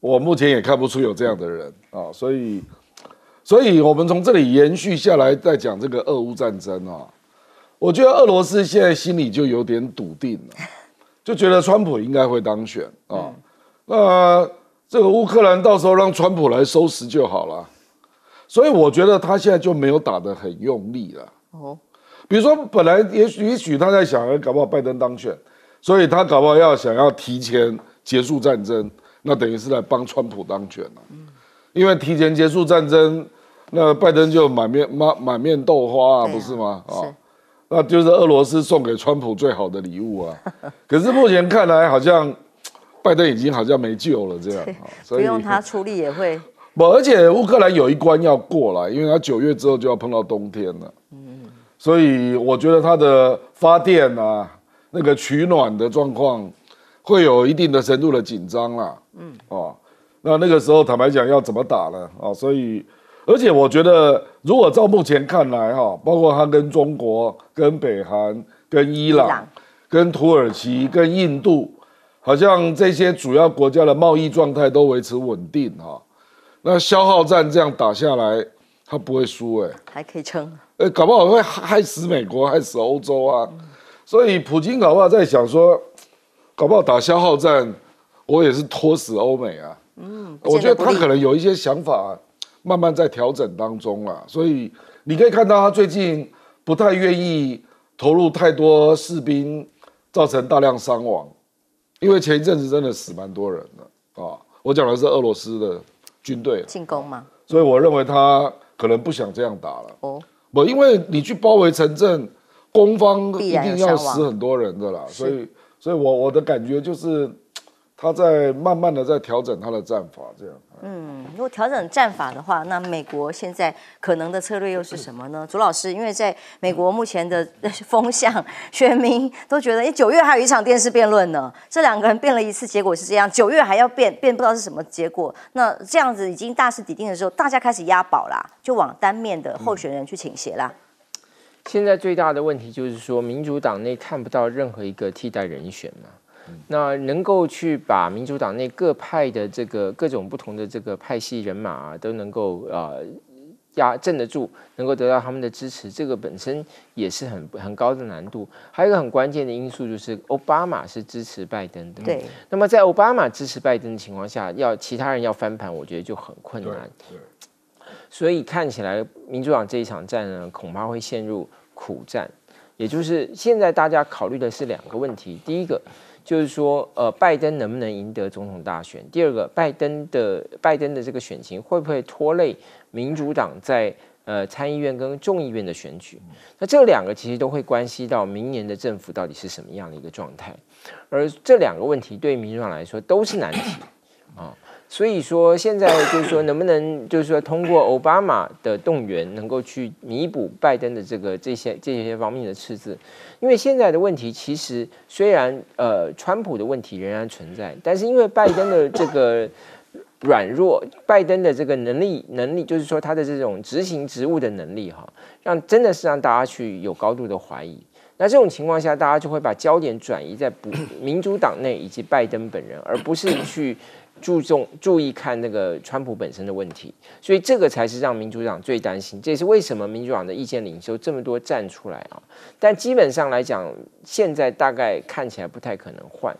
我目前也看不出有这样的人啊，所以，所以我们从这里延续下来再讲这个俄乌战争啊，我觉得俄罗斯现在心里就有点笃定了，就觉得川普应该会当选啊，那。这个乌克兰到时候让川普来收拾就好了，所以我觉得他现在就没有打得很用力了。哦，比如说本来也许也许他在想，搞不好拜登当选，所以他搞不好要想要提前结束战争，那等于是来帮川普当选了。嗯，因为提前结束战争，那拜登就满面满满面豆花啊，不是吗？啊，那就是俄罗斯送给川普最好的礼物啊。可是目前看来好像。拜登已经好像没救了这样，所以不用他出力也会不，而且乌克兰有一关要过了，因为他九月之后就要碰到冬天了，嗯，所以我觉得他的发电啊，那个取暖的状况会有一定的程度的紧张了，嗯，哦，那那个时候坦白讲要怎么打呢？哦，所以而且我觉得如果照目前看来哈，包括他跟中国、跟北韩、跟伊朗、跟土耳其、跟印度。好像这些主要国家的贸易状态都维持稳定哈，那消耗战这样打下来，他不会输哎，还可以撑哎，搞不好会害死美国，害死欧洲啊，所以普京搞不好在想说，搞不好打消耗战，我也是拖死欧美啊，嗯，我觉得他可能有一些想法，慢慢在调整当中了，所以你可以看到他最近不太愿意投入太多士兵，造成大量伤亡。因为前一阵子真的死蛮多人的啊，我讲的是俄罗斯的军队进攻嘛，所以我认为他可能不想这样打了哦，不，因为你去包围城镇，攻方一定要死很多人的啦，所以，所以我我的感觉就是。他在慢慢的在调整他的战法，这样。嗯，如果调整战法的话，那美国现在可能的策略又是什么呢？*laughs* 朱老师，因为在美国目前的 *laughs* 风向，选 *laughs* 民都觉得，哎，九月还有一场电视辩论呢，这两个人辩了一次，结果是这样，九月还要辩，辩不知道是什么结果。那这样子已经大势已定的时候，大家开始押宝啦，就往单面的候选人去倾斜啦。现在最大的问题就是说，民主党内看不到任何一个替代人选嘛？那能够去把民主党内各派的这个各种不同的这个派系人马都能够啊压镇得住，能够得到他们的支持，这个本身也是很很高的难度。还有一个很关键的因素就是，奥巴马是支持拜登的。对。那么在奥巴马支持拜登的情况下，要其他人要翻盘，我觉得就很困难。所以看起来民主党这一场战呢，恐怕会陷入苦战。也就是现在大家考虑的是两个问题，第一个。就是说，呃，拜登能不能赢得总统大选？第二个，拜登的拜登的这个选情会不会拖累民主党在呃参议院跟众议院的选举？那这两个其实都会关系到明年的政府到底是什么样的一个状态，而这两个问题对民主党来说都是难题啊。所以说，现在就是说，*coughs* 能不能就是说，通过奥巴马的动员，能够去弥补拜登的这个这些这些方面的赤字？因为现在的问题，其实虽然呃，川普的问题仍然存在，但是因为拜登的这个 *laughs* 软弱，拜登的这个能力能力，就是说他的这种执行职务的能力，哈，让真的是让大家去有高度的怀疑。那这种情况下，大家就会把焦点转移在民主党内以及拜登本人，而不是去。注重注意看那个川普本身的问题，所以这个才是让民主党最担心。这也是为什么民主党的意见领袖这么多站出来啊？但基本上来讲，现在大概看起来不太可能换。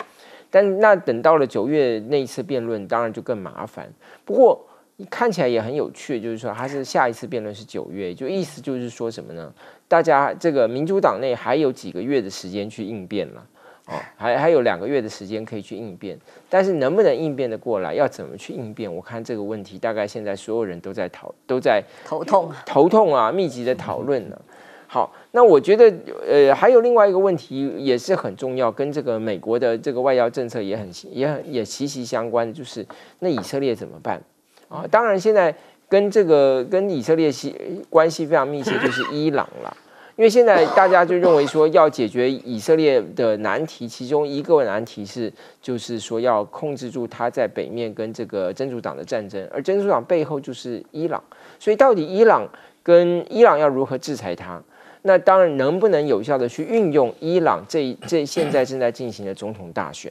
但那等到了九月那一次辩论，当然就更麻烦。不过看起来也很有趣，就是说他是下一次辩论是九月，就意思就是说什么呢？大家这个民主党内还有几个月的时间去应变了。哦，还还有两个月的时间可以去应变，但是能不能应变的过来，要怎么去应变？我看这个问题大概现在所有人都在讨，都在头痛，头痛啊，密集的讨论呢。好，那我觉得呃，还有另外一个问题也是很重要，跟这个美国的这个外交政策也很、也很、也息息相关，就是那以色列怎么办啊？当然，现在跟这个跟以色列系关系非常密切，就是伊朗了。因为现在大家就认为说，要解决以色列的难题，其中一个难题是，就是说要控制住他在北面跟这个真主党的战争，而真主党背后就是伊朗，所以到底伊朗跟伊朗要如何制裁他？那当然能不能有效的去运用伊朗这这现在正在进行的总统大选？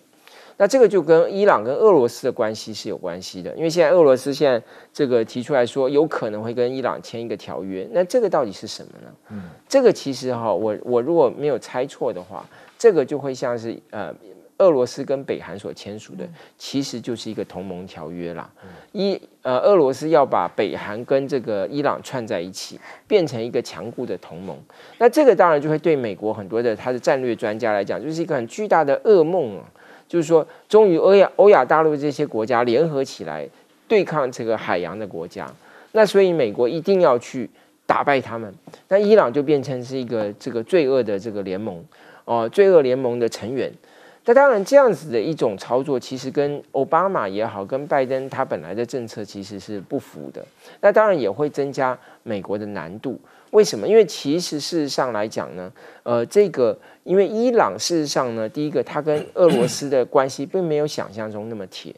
那这个就跟伊朗跟俄罗斯的关系是有关系的，因为现在俄罗斯现在这个提出来说，有可能会跟伊朗签一个条约。那这个到底是什么呢？嗯，这个其实哈，我我如果没有猜错的话，这个就会像是呃，俄罗斯跟北韩所签署的，其实就是一个同盟条约啦。一呃，俄罗斯要把北韩跟这个伊朗串在一起，变成一个强固的同盟。那这个当然就会对美国很多的他的战略专家来讲，就是一个很巨大的噩梦啊。就是说，终于欧亚欧亚大陆这些国家联合起来对抗这个海洋的国家，那所以美国一定要去打败他们。那伊朗就变成是一个这个罪恶的这个联盟，哦，罪恶联盟的成员。那当然，这样子的一种操作，其实跟奥巴马也好，跟拜登他本来的政策其实是不符的。那当然也会增加美国的难度。为什么？因为其实事实上来讲呢，呃，这个因为伊朗事实上呢，第一个，它跟俄罗斯的关系并没有想象中那么铁，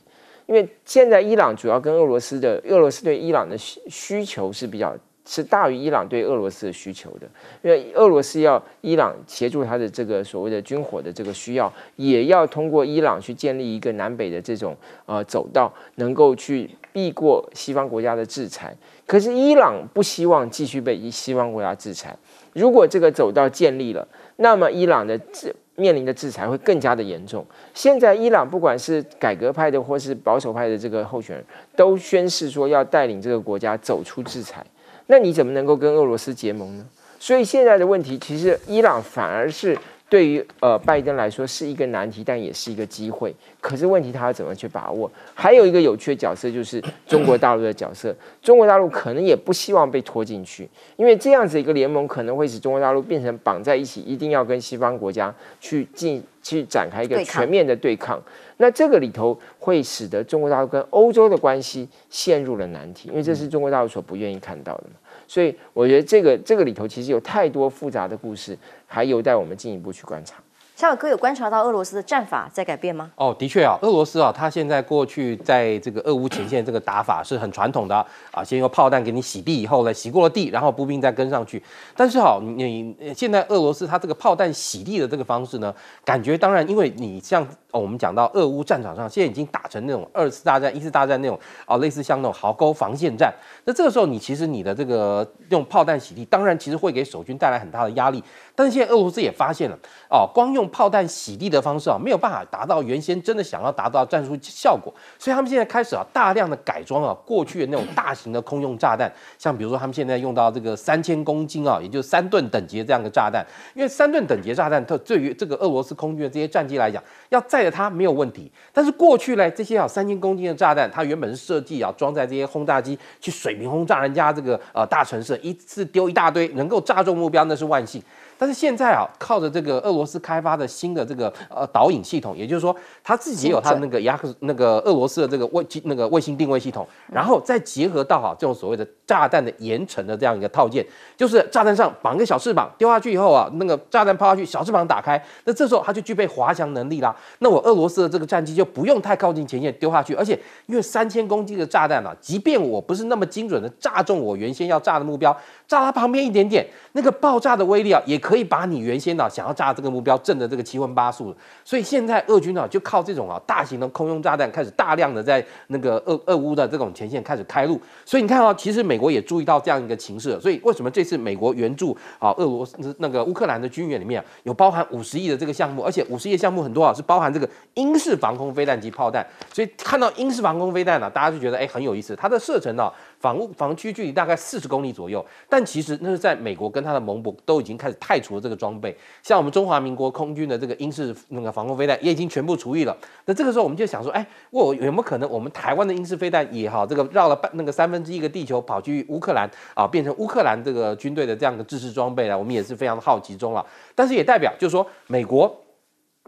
因为现在伊朗主要跟俄罗斯的，俄罗斯对伊朗的需求是比较是大于伊朗对俄罗斯的需求的，因为俄罗斯要伊朗协助他的这个所谓的军火的这个需要，也要通过伊朗去建立一个南北的这种呃走道，能够去避过西方国家的制裁。可是伊朗不希望继续被西方国家制裁。如果这个走到建立了，那么伊朗的制面临的制裁会更加的严重。现在伊朗不管是改革派的或是保守派的这个候选人，都宣誓说要带领这个国家走出制裁。那你怎么能够跟俄罗斯结盟呢？所以现在的问题其实伊朗反而是。对于呃拜登来说是一个难题，但也是一个机会。可是问题他要怎么去把握？还有一个有趣的角色就是中国大陆的角色。中国大陆可能也不希望被拖进去，因为这样子一个联盟可能会使中国大陆变成绑在一起，一定要跟西方国家去进去展开一个全面的对抗。那这个里头会使得中国大陆跟欧洲的关系陷入了难题，因为这是中国大陆所不愿意看到的。所以，我觉得这个这个里头其实有太多复杂的故事，还有待我们进一步去观察。小伟哥有观察到俄罗斯的战法在改变吗？哦，的确啊，俄罗斯啊，他现在过去在这个俄乌前线这个打法是很传统的啊，先用炮弹给你洗地，以后呢洗过了地，然后步兵再跟上去。但是好，你现在俄罗斯他这个炮弹洗地的这个方式呢，感觉当然，因为你像我们讲到俄乌战场上，现在已经打成那种二次大战、一次大战那种啊，类似像那种壕沟防线战。那这个时候你其实你的这个用炮弹洗地，当然其实会给守军带来很大的压力。但是现在俄罗斯也发现了哦，光用炮弹洗地的方式啊，没有办法达到原先真的想要达到战术效果，所以他们现在开始啊，大量的改装啊，过去的那种大型的空用炸弹，像比如说他们现在用到这个三千公斤啊，也就是三吨等级的这样的炸弹，因为三吨等级炸弹它对于这个俄罗斯空军的这些战机来讲，要载着它没有问题。但是过去嘞，这些啊三千公斤的炸弹，它原本是设计啊，装在这些轰炸机去水平轰炸人家这个呃大城市，一次丢一大堆，能够炸中目标那是万幸。但是现在啊，靠着这个俄罗斯开发的新的这个呃导引系统，也就是说，他自己也有他的那个亚克那个俄罗斯的这个卫那个卫星定位系统，然后再结合到哈这种所谓的炸弹的严惩的这样一个套件，就是炸弹上绑个小翅膀，丢下去以后啊，那个炸弹抛下去，小翅膀打开，那这时候它就具备滑翔能力啦。那我俄罗斯的这个战机就不用太靠近前线丢下去，而且因为三千公斤的炸弹啊，即便我不是那么精准的炸中我原先要炸的目标，炸它旁边一点点，那个爆炸的威力啊也。可以把你原先啊想要炸这个目标震的这个七荤八素，所以现在俄军啊就靠这种啊大型的空中炸弹开始大量的在那个俄俄乌的这种前线开始开路，所以你看啊，其实美国也注意到这样一个情势，所以为什么这次美国援助啊俄罗斯那个乌克兰的军援里面有包含五十亿的这个项目，而且五十亿项目很多啊是包含这个英式防空飞弹及炮弹，所以看到英式防空飞弹呢，大家就觉得哎很有意思，它的射程呢？防防区距离大概四十公里左右，但其实那是在美国跟他的盟国都已经开始汰除了这个装备，像我们中华民国空军的这个英式那个防空飞弹也已经全部除役了。那这个时候我们就想说，哎，我有没有可能我们台湾的英式飞弹也好，这个绕了半那个三分之一个地球跑去乌克兰啊，变成乌克兰这个军队的这样的制式装备呢？我们也是非常的好奇中了。但是也代表就是说，美国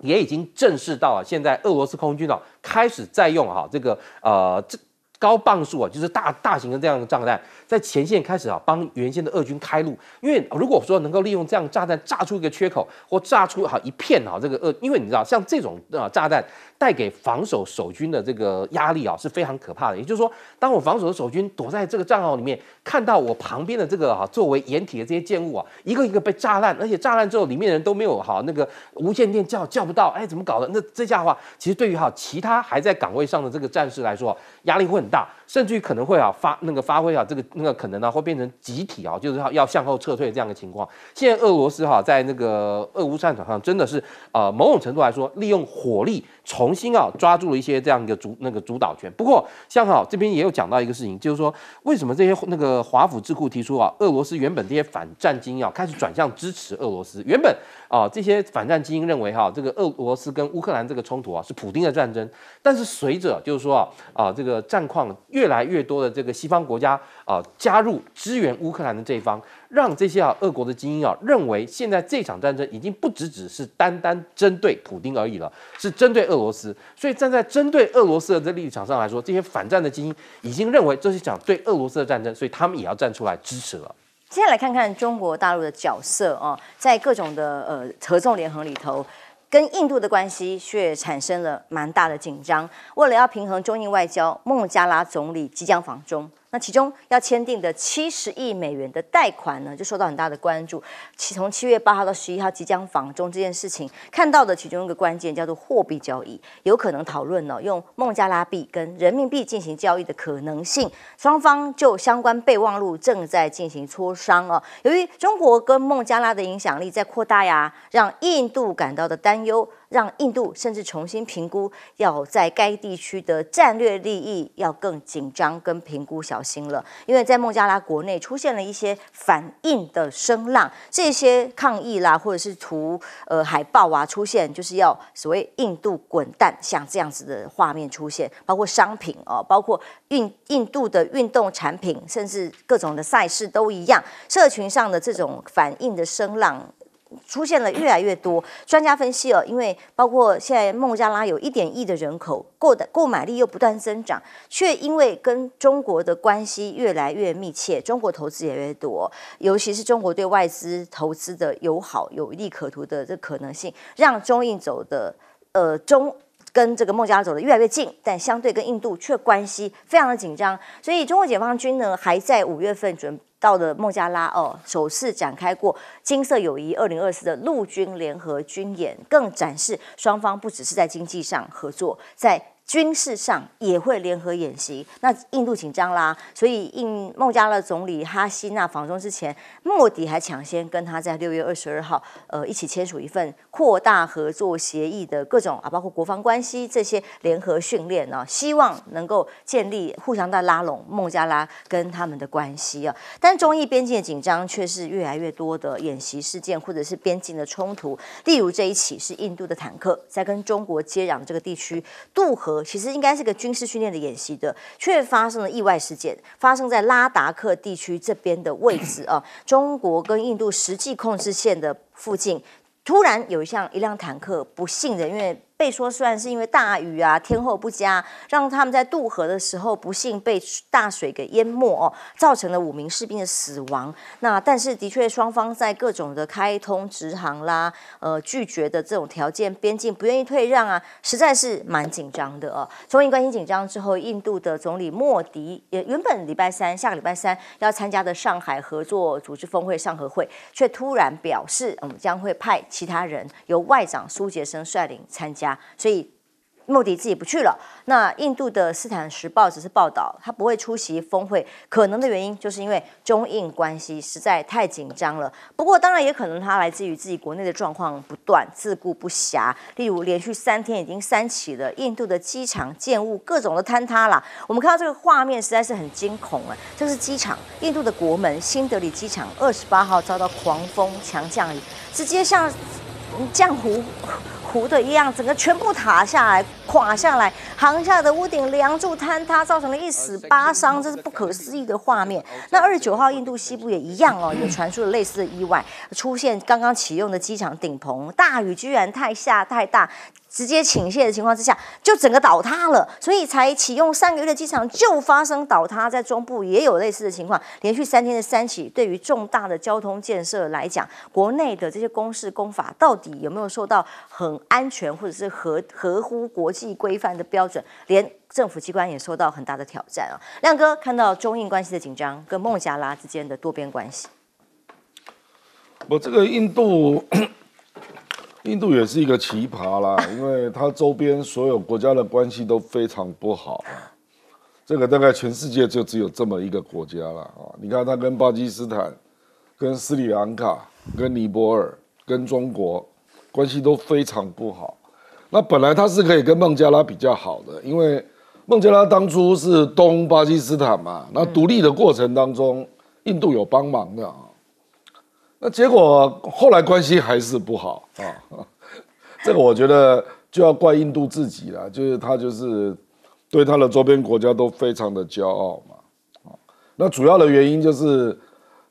也已经正式到了现在俄罗斯空军哦开始在用哈这个呃这。高磅数啊，就是大大型的这样的炸弹，在前线开始啊，帮原先的俄军开路。因为如果说能够利用这样炸弹炸出一个缺口，或炸出好一片啊，这个俄，因为你知道像这种啊炸弹。带给防守守军的这个压力啊是非常可怕的。也就是说，当我防守的守军躲在这个战壕里面，看到我旁边的这个啊作为掩体的这些建物啊，一个一个被炸烂，而且炸烂之后里面的人都没有，哈那个无线电叫叫不到，哎，怎么搞的？那这下的话，其实对于哈其他还在岗位上的这个战士来说，压力会很大。甚至于可能会啊发那个发挥啊这个那个可能呢会变成集体啊就是要要向后撤退这样的情况。现在俄罗斯哈在那个俄乌战场上真的是呃某种程度来说利用火力重新啊抓住了一些这样一个主那个主导权。不过像哈这边也有讲到一个事情，就是说为什么这些那个华府智库提出啊俄罗斯原本这些反战精英啊开始转向支持俄罗斯。原本啊这些反战精英认为哈这个俄罗斯跟乌克兰这个冲突啊是普丁的战争，但是随着就是说啊啊这个战况。越来越多的这个西方国家啊，加入支援乌克兰的这一方，让这些啊俄国的精英啊，认为现在这场战争已经不只只是单单针对普丁而已了，是针对俄罗斯。所以站在针对俄罗斯的这立场上来说，这些反战的精英已经认为这是一场对俄罗斯的战争，所以他们也要站出来支持了。接下来看看中国大陆的角色啊，在各种的呃合纵连横里头。跟印度的关系却产生了蛮大的紧张。为了要平衡中印外交，孟加拉总理即将访中。那其中要签订的七十亿美元的贷款呢，就受到很大的关注。其从七月八号到十一号即将访中这件事情，看到的其中一个关键叫做货币交易，有可能讨论呢用孟加拉币跟人民币进行交易的可能性。双方就相关备忘录正在进行磋商哦。由于中国跟孟加拉的影响力在扩大呀，让印度感到的担忧。让印度甚至重新评估，要在该地区的战略利益要更紧张跟评估小心了，因为在孟加拉国内出现了一些反印的声浪，这些抗议啦，或者是图呃海报啊出现，就是要所谓印度滚蛋，像这样子的画面出现，包括商品哦，包括印印度的运动产品，甚至各种的赛事都一样，社群上的这种反应的声浪。出现了越来越多专家分析哦，因为包括现在孟加拉有一点亿的人口，购的购买力又不断增长，却因为跟中国的关系越来越密切，中国投资也越多，尤其是中国对外资投资的友好有利可图的这可能性，让中印走的呃中跟这个孟加拉走的越来越近，但相对跟印度却关系非常的紧张，所以中国解放军呢还在五月份准。到了孟加拉哦，首次展开过“金色友谊”二零二四的陆军联合军演，更展示双方不只是在经济上合作，在。军事上也会联合演习，那印度紧张啦，所以印孟加拉总理哈希纳访中之前，莫迪还抢先跟他在六月二十二号，呃，一起签署一份扩大合作协议的各种啊，包括国防关系这些联合训练呢，希望能够建立互相在拉拢孟加拉跟他们的关系啊。但中印边境的紧张却是越来越多的演习事件或者是边境的冲突，例如这一起是印度的坦克在跟中国接壤这个地区渡河。其实应该是个军事训练的演习的，却发生了意外事件，发生在拉达克地区这边的位置啊，中国跟印度实际控制线的附近，突然有一辆一辆坦克，不幸的因为。被说算是因为大雨啊，天后不佳，让他们在渡河的时候不幸被大水给淹没哦，造成了五名士兵的死亡。那但是的确，双方在各种的开通直航啦，呃，拒绝的这种条件，边境不愿意退让啊，实在是蛮紧张的哦。中印关系紧张之后，印度的总理莫迪也原本礼拜三下个礼拜三要参加的上海合作组织峰会上合会，却突然表示，我们将会派其他人由外长苏杰生率领参加。所以莫迪自己不去了。那印度的《斯坦时报》只是报道，他不会出席峰会，可能的原因就是因为中印关系实在太紧张了。不过，当然也可能他来自于自己国内的状况不断自顾不暇，例如连续三天已经三起了，印度的机场建物各种的坍塌了。我们看到这个画面实在是很惊恐啊！这是机场，印度的国门——新德里机场，二十八号遭到狂风强降雨，直接像浆糊。湖的一样，整个全部塌下来、垮下来，航下的屋顶、梁柱坍塌，造成了一死八伤，这是不可思议的画面。那二十九号，印度西部也一样哦，也传出了类似的意外，出现刚刚启用的机场顶棚，大雨居然太下太大，直接倾泻的情况之下，就整个倒塌了。所以才启用三个月的机场就发生倒塌，在中部也有类似的情况，连续三天的三起，对于重大的交通建设来讲，国内的这些公事公法到底有没有受到很？安全或者是合合乎国际规范的标准，连政府机关也受到很大的挑战啊！亮哥，看到中印关系的紧张跟孟加拉之间的多边关系，我这个印度，*coughs* 印度也是一个奇葩啦，*laughs* 因为它周边所有国家的关系都非常不好啊。这个大概全世界就只有这么一个国家了啊！你看，它跟巴基斯坦、跟斯里兰卡、跟尼泊尔、跟中国。关系都非常不好。那本来他是可以跟孟加拉比较好的，因为孟加拉当初是东巴基斯坦嘛，那独立的过程当中，印度有帮忙的。那结果后来关系还是不好啊。*laughs* 这个我觉得就要怪印度自己了，就是他就是对他的周边国家都非常的骄傲嘛。那主要的原因就是。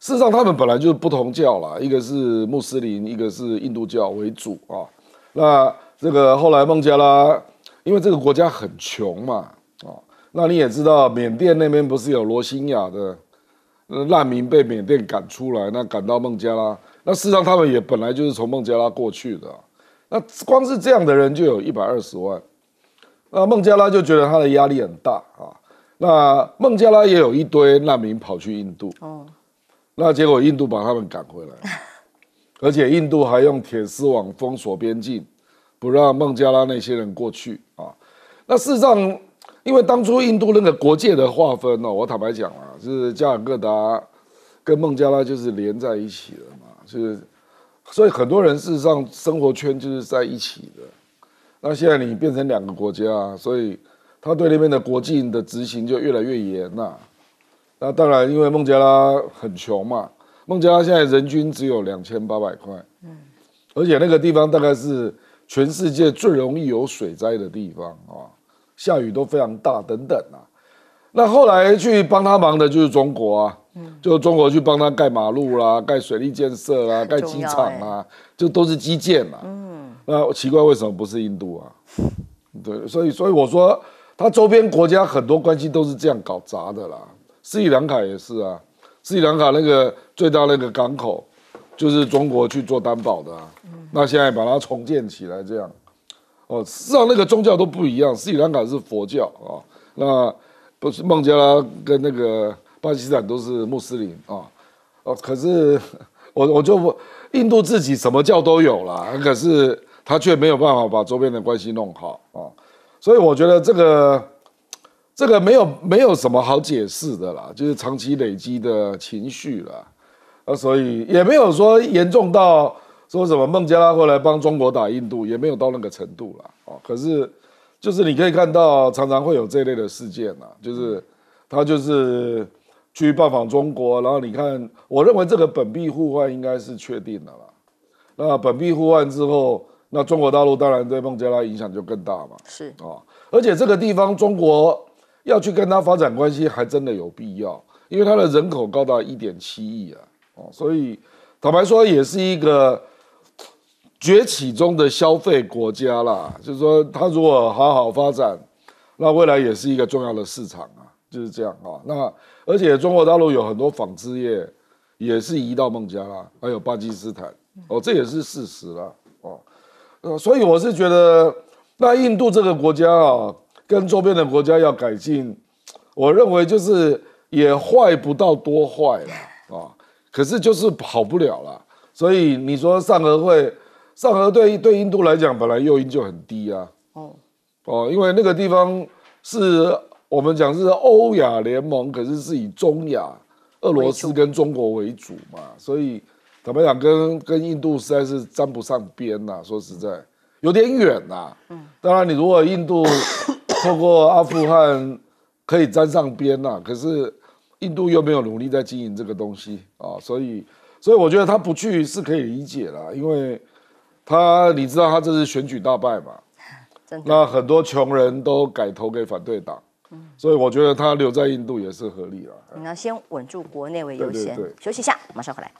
事实上，他们本来就是不同教了，一个是穆斯林，一个是印度教为主啊。那这个后来孟加拉，因为这个国家很穷嘛，啊，那你也知道，缅甸那边不是有罗兴亚的难民被缅甸赶出来，那赶到孟加拉，那事实上他们也本来就是从孟加拉过去的。那光是这样的人就有一百二十万，那孟加拉就觉得他的压力很大啊。那孟加拉也有一堆难民跑去印度。那结果，印度把他们赶回来，*laughs* 而且印度还用铁丝网封锁边境，不让孟加拉那些人过去啊。那事实上，因为当初印度那个国界的划分呢，我坦白讲啊，是加尔各答跟孟加拉就是连在一起的嘛，就是，所以很多人事实上生活圈就是在一起的。那现在你变成两个国家，所以他对那边的国境的执行就越来越严了。那当然，因为孟加拉很穷嘛，孟加拉现在人均只有两千八百块，嗯，而且那个地方大概是全世界最容易有水灾的地方啊，下雨都非常大等等啊。那后来去帮他忙的就是中国啊，就中国去帮他盖马路啦、盖水利建设啦、盖机场啊，就都是基建嘛，嗯。那奇怪为什么不是印度啊？对，所以所以我说他周边国家很多关系都是这样搞砸的啦。斯里兰卡也是啊，斯里兰卡那个最大的个港口，就是中国去做担保的啊。那现在把它重建起来，这样哦。实际上那个宗教都不一样，斯里兰卡是佛教啊，那不是孟加拉跟那个巴基斯坦都是穆斯林啊。哦，可是 *laughs* 我我就印度自己什么教都有了，可是他却没有办法把周边的关系弄好啊。所以我觉得这个。这个没有没有什么好解释的啦，就是长期累积的情绪啦，啊，所以也没有说严重到说什么孟加拉会来帮中国打印度，也没有到那个程度啦。哦，可是就是你可以看到常常会有这类的事件啦，就是他就是去拜访中国，然后你看，我认为这个本币互换应该是确定的啦。那本币互换之后，那中国大陆当然对孟加拉影响就更大嘛。是啊，而且这个地方中国。要去跟他发展关系，还真的有必要，因为他的人口高达一点七亿啊，哦，所以坦白说，也是一个崛起中的消费国家啦。就是说，他如果好好发展，那未来也是一个重要的市场啊，就是这样啊。那而且中国大陆有很多纺织业也是移到孟加拉，还有巴基斯坦哦，这也是事实了哦。呃，所以我是觉得，那印度这个国家啊。跟周边的国家要改进，我认为就是也坏不到多坏了啊，可是就是好不了了。所以你说上合会，上合对对印度来讲本来诱因就很低啊。哦哦，因为那个地方是我们讲是欧亚联盟，可是是以中亚、俄罗斯跟中国为主嘛，所以怎么讲跟跟印度实在是沾不上边呐，说实在有点远呐。嗯，当然你如果印度。透过阿富汗可以沾上边呐，可是印度又没有努力在经营这个东西啊，所以，所以我觉得他不去是可以理解啦，因为他你知道他这次选举大败嘛，那很多穷人都改投给反对党，所以我觉得他留在印度也是合理啊。你要先稳住国内为优先，休息一下，马上回来。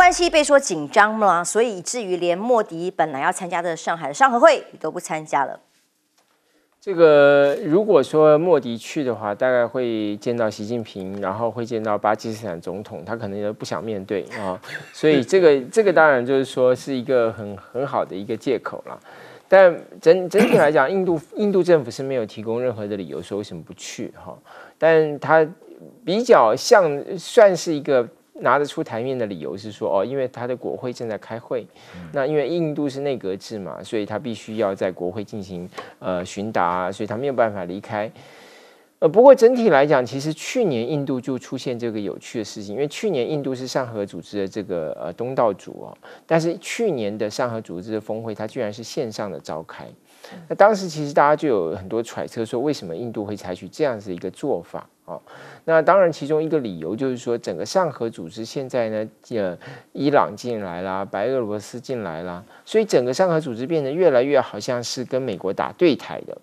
关系被说紧张嘛，所以以至于连莫迪本来要参加的上海上合会，你都不参加了。这个如果说莫迪去的话，大概会见到习近平，然后会见到巴基斯坦总统，他可能也不想面对啊。所以这个 *laughs* 这个当然就是说是一个很很好的一个借口了。但整整体来讲，印度印度政府是没有提供任何的理由说为什么不去哈。但他比较像算是一个。拿得出台面的理由是说，哦，因为他的国会正在开会，那因为印度是内阁制嘛，所以他必须要在国会进行呃询答，所以他没有办法离开。呃，不过整体来讲，其实去年印度就出现这个有趣的事情，因为去年印度是上合组织的这个呃东道主哦，但是去年的上合组织的峰会，它居然是线上的召开。那当时其实大家就有很多揣测，说为什么印度会采取这样子一个做法哦，那当然，其中一个理由就是说，整个上合组织现在呢，呃，伊朗进来啦，白俄罗斯进来啦，所以整个上合组织变得越来越好像是跟美国打对台的。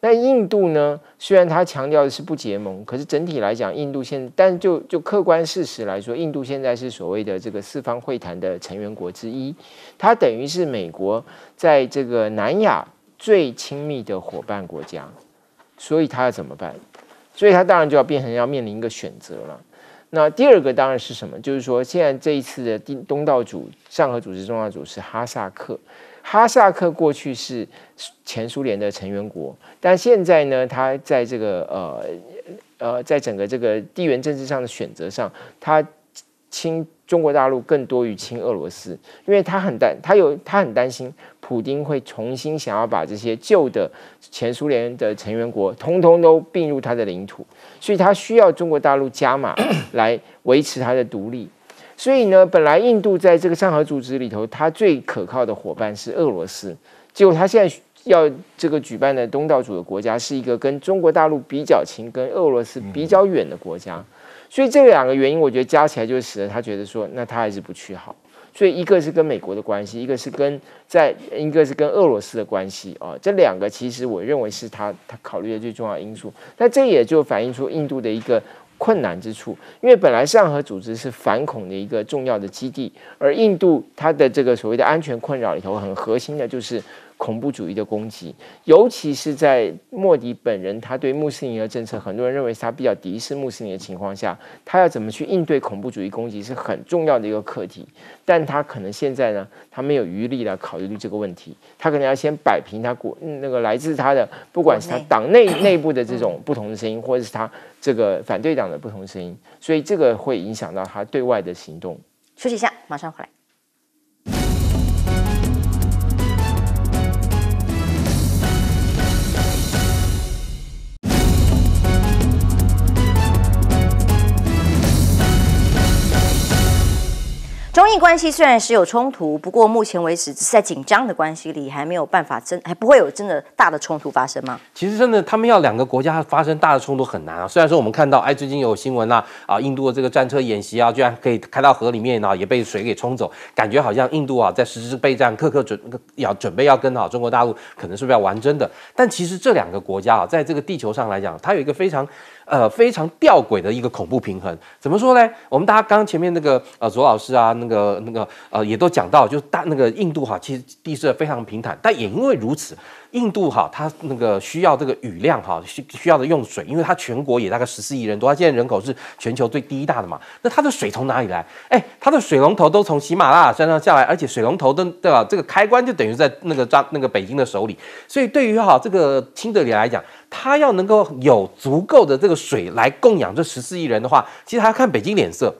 那印度呢，虽然它强调的是不结盟，可是整体来讲，印度现但就就客观事实来说，印度现在是所谓的这个四方会谈的成员国之一，它等于是美国在这个南亚。最亲密的伙伴国家，所以他要怎么办？所以他当然就要变成要面临一个选择了。那第二个当然是什么？就是说，现在这一次的东东道主、上合组织重要组是哈萨克。哈萨克过去是前苏联的成员国，但现在呢，他在这个呃呃，在整个这个地缘政治上的选择上，他亲中国大陆更多于亲俄罗斯，因为他很担，他有他很担心。普京会重新想要把这些旧的前苏联的成员国通通都并入他的领土，*coughs* 所以他需要中国大陆加码 *coughs* 来维持他的独立。所以呢，本来印度在这个上合组织里头，他最可靠的伙伴是俄罗斯。结果他现在要这个举办的东道主的国家是一个跟中国大陆比较亲、跟俄罗斯比较远的国家。所以这两个原因，我觉得加起来就使得他觉得说，那他还是不去好。所以一个是跟美国的关系，一个是跟在一个是跟俄罗斯的关系啊，这两个其实我认为是他他考虑的最重要因素。那这也就反映出印度的一个困难之处，因为本来上合组织是反恐的一个重要的基地，而印度它的这个所谓的安全困扰里头很核心的就是。恐怖主义的攻击，尤其是在莫迪本人他对穆斯林的政策，很多人认为是他比较敌视穆斯林的情况下，他要怎么去应对恐怖主义攻击是很重要的一个课题。但他可能现在呢，他没有余力来考虑这个问题，他可能要先摆平他国那个来自他的不管是他党内 *clears throat* 内部的这种不同的声音，或者是他这个反对党的不同声音，所以这个会影响到他对外的行动。休息一下，马上回来。关系虽然是有冲突，不过目前为止只是在紧张的关系里，还没有办法真，还不会有真的大的冲突发生吗？其实，真的他们要两个国家发生大的冲突很难啊。虽然说我们看到，哎，最近有新闻啊，啊，印度的这个战车演习啊，居然可以开到河里面啊，也被水给冲走，感觉好像印度啊在时时备战，刻刻准要准备要跟好中国大陆，可能是要玩真的。但其实这两个国家啊，在这个地球上来讲，它有一个非常。呃，非常吊诡的一个恐怖平衡，怎么说呢？我们大家刚刚前面那个呃，左老师啊，那个那个呃，也都讲到，就是大那个印度哈，其实地势非常平坦，但也因为如此，印度哈，它那个需要这个雨量哈，需需要的用水，因为它全国也大概十四亿人多，它现在人口是全球最低大的嘛，那它的水从哪里来？哎，它的水龙头都从喜马拉雅山上下来，而且水龙头的对吧？这个开关就等于在那个张那个北京的手里，所以对于哈这个清德里来讲。他要能够有足够的这个水来供养这十四亿人的话，其实还要看北京脸色。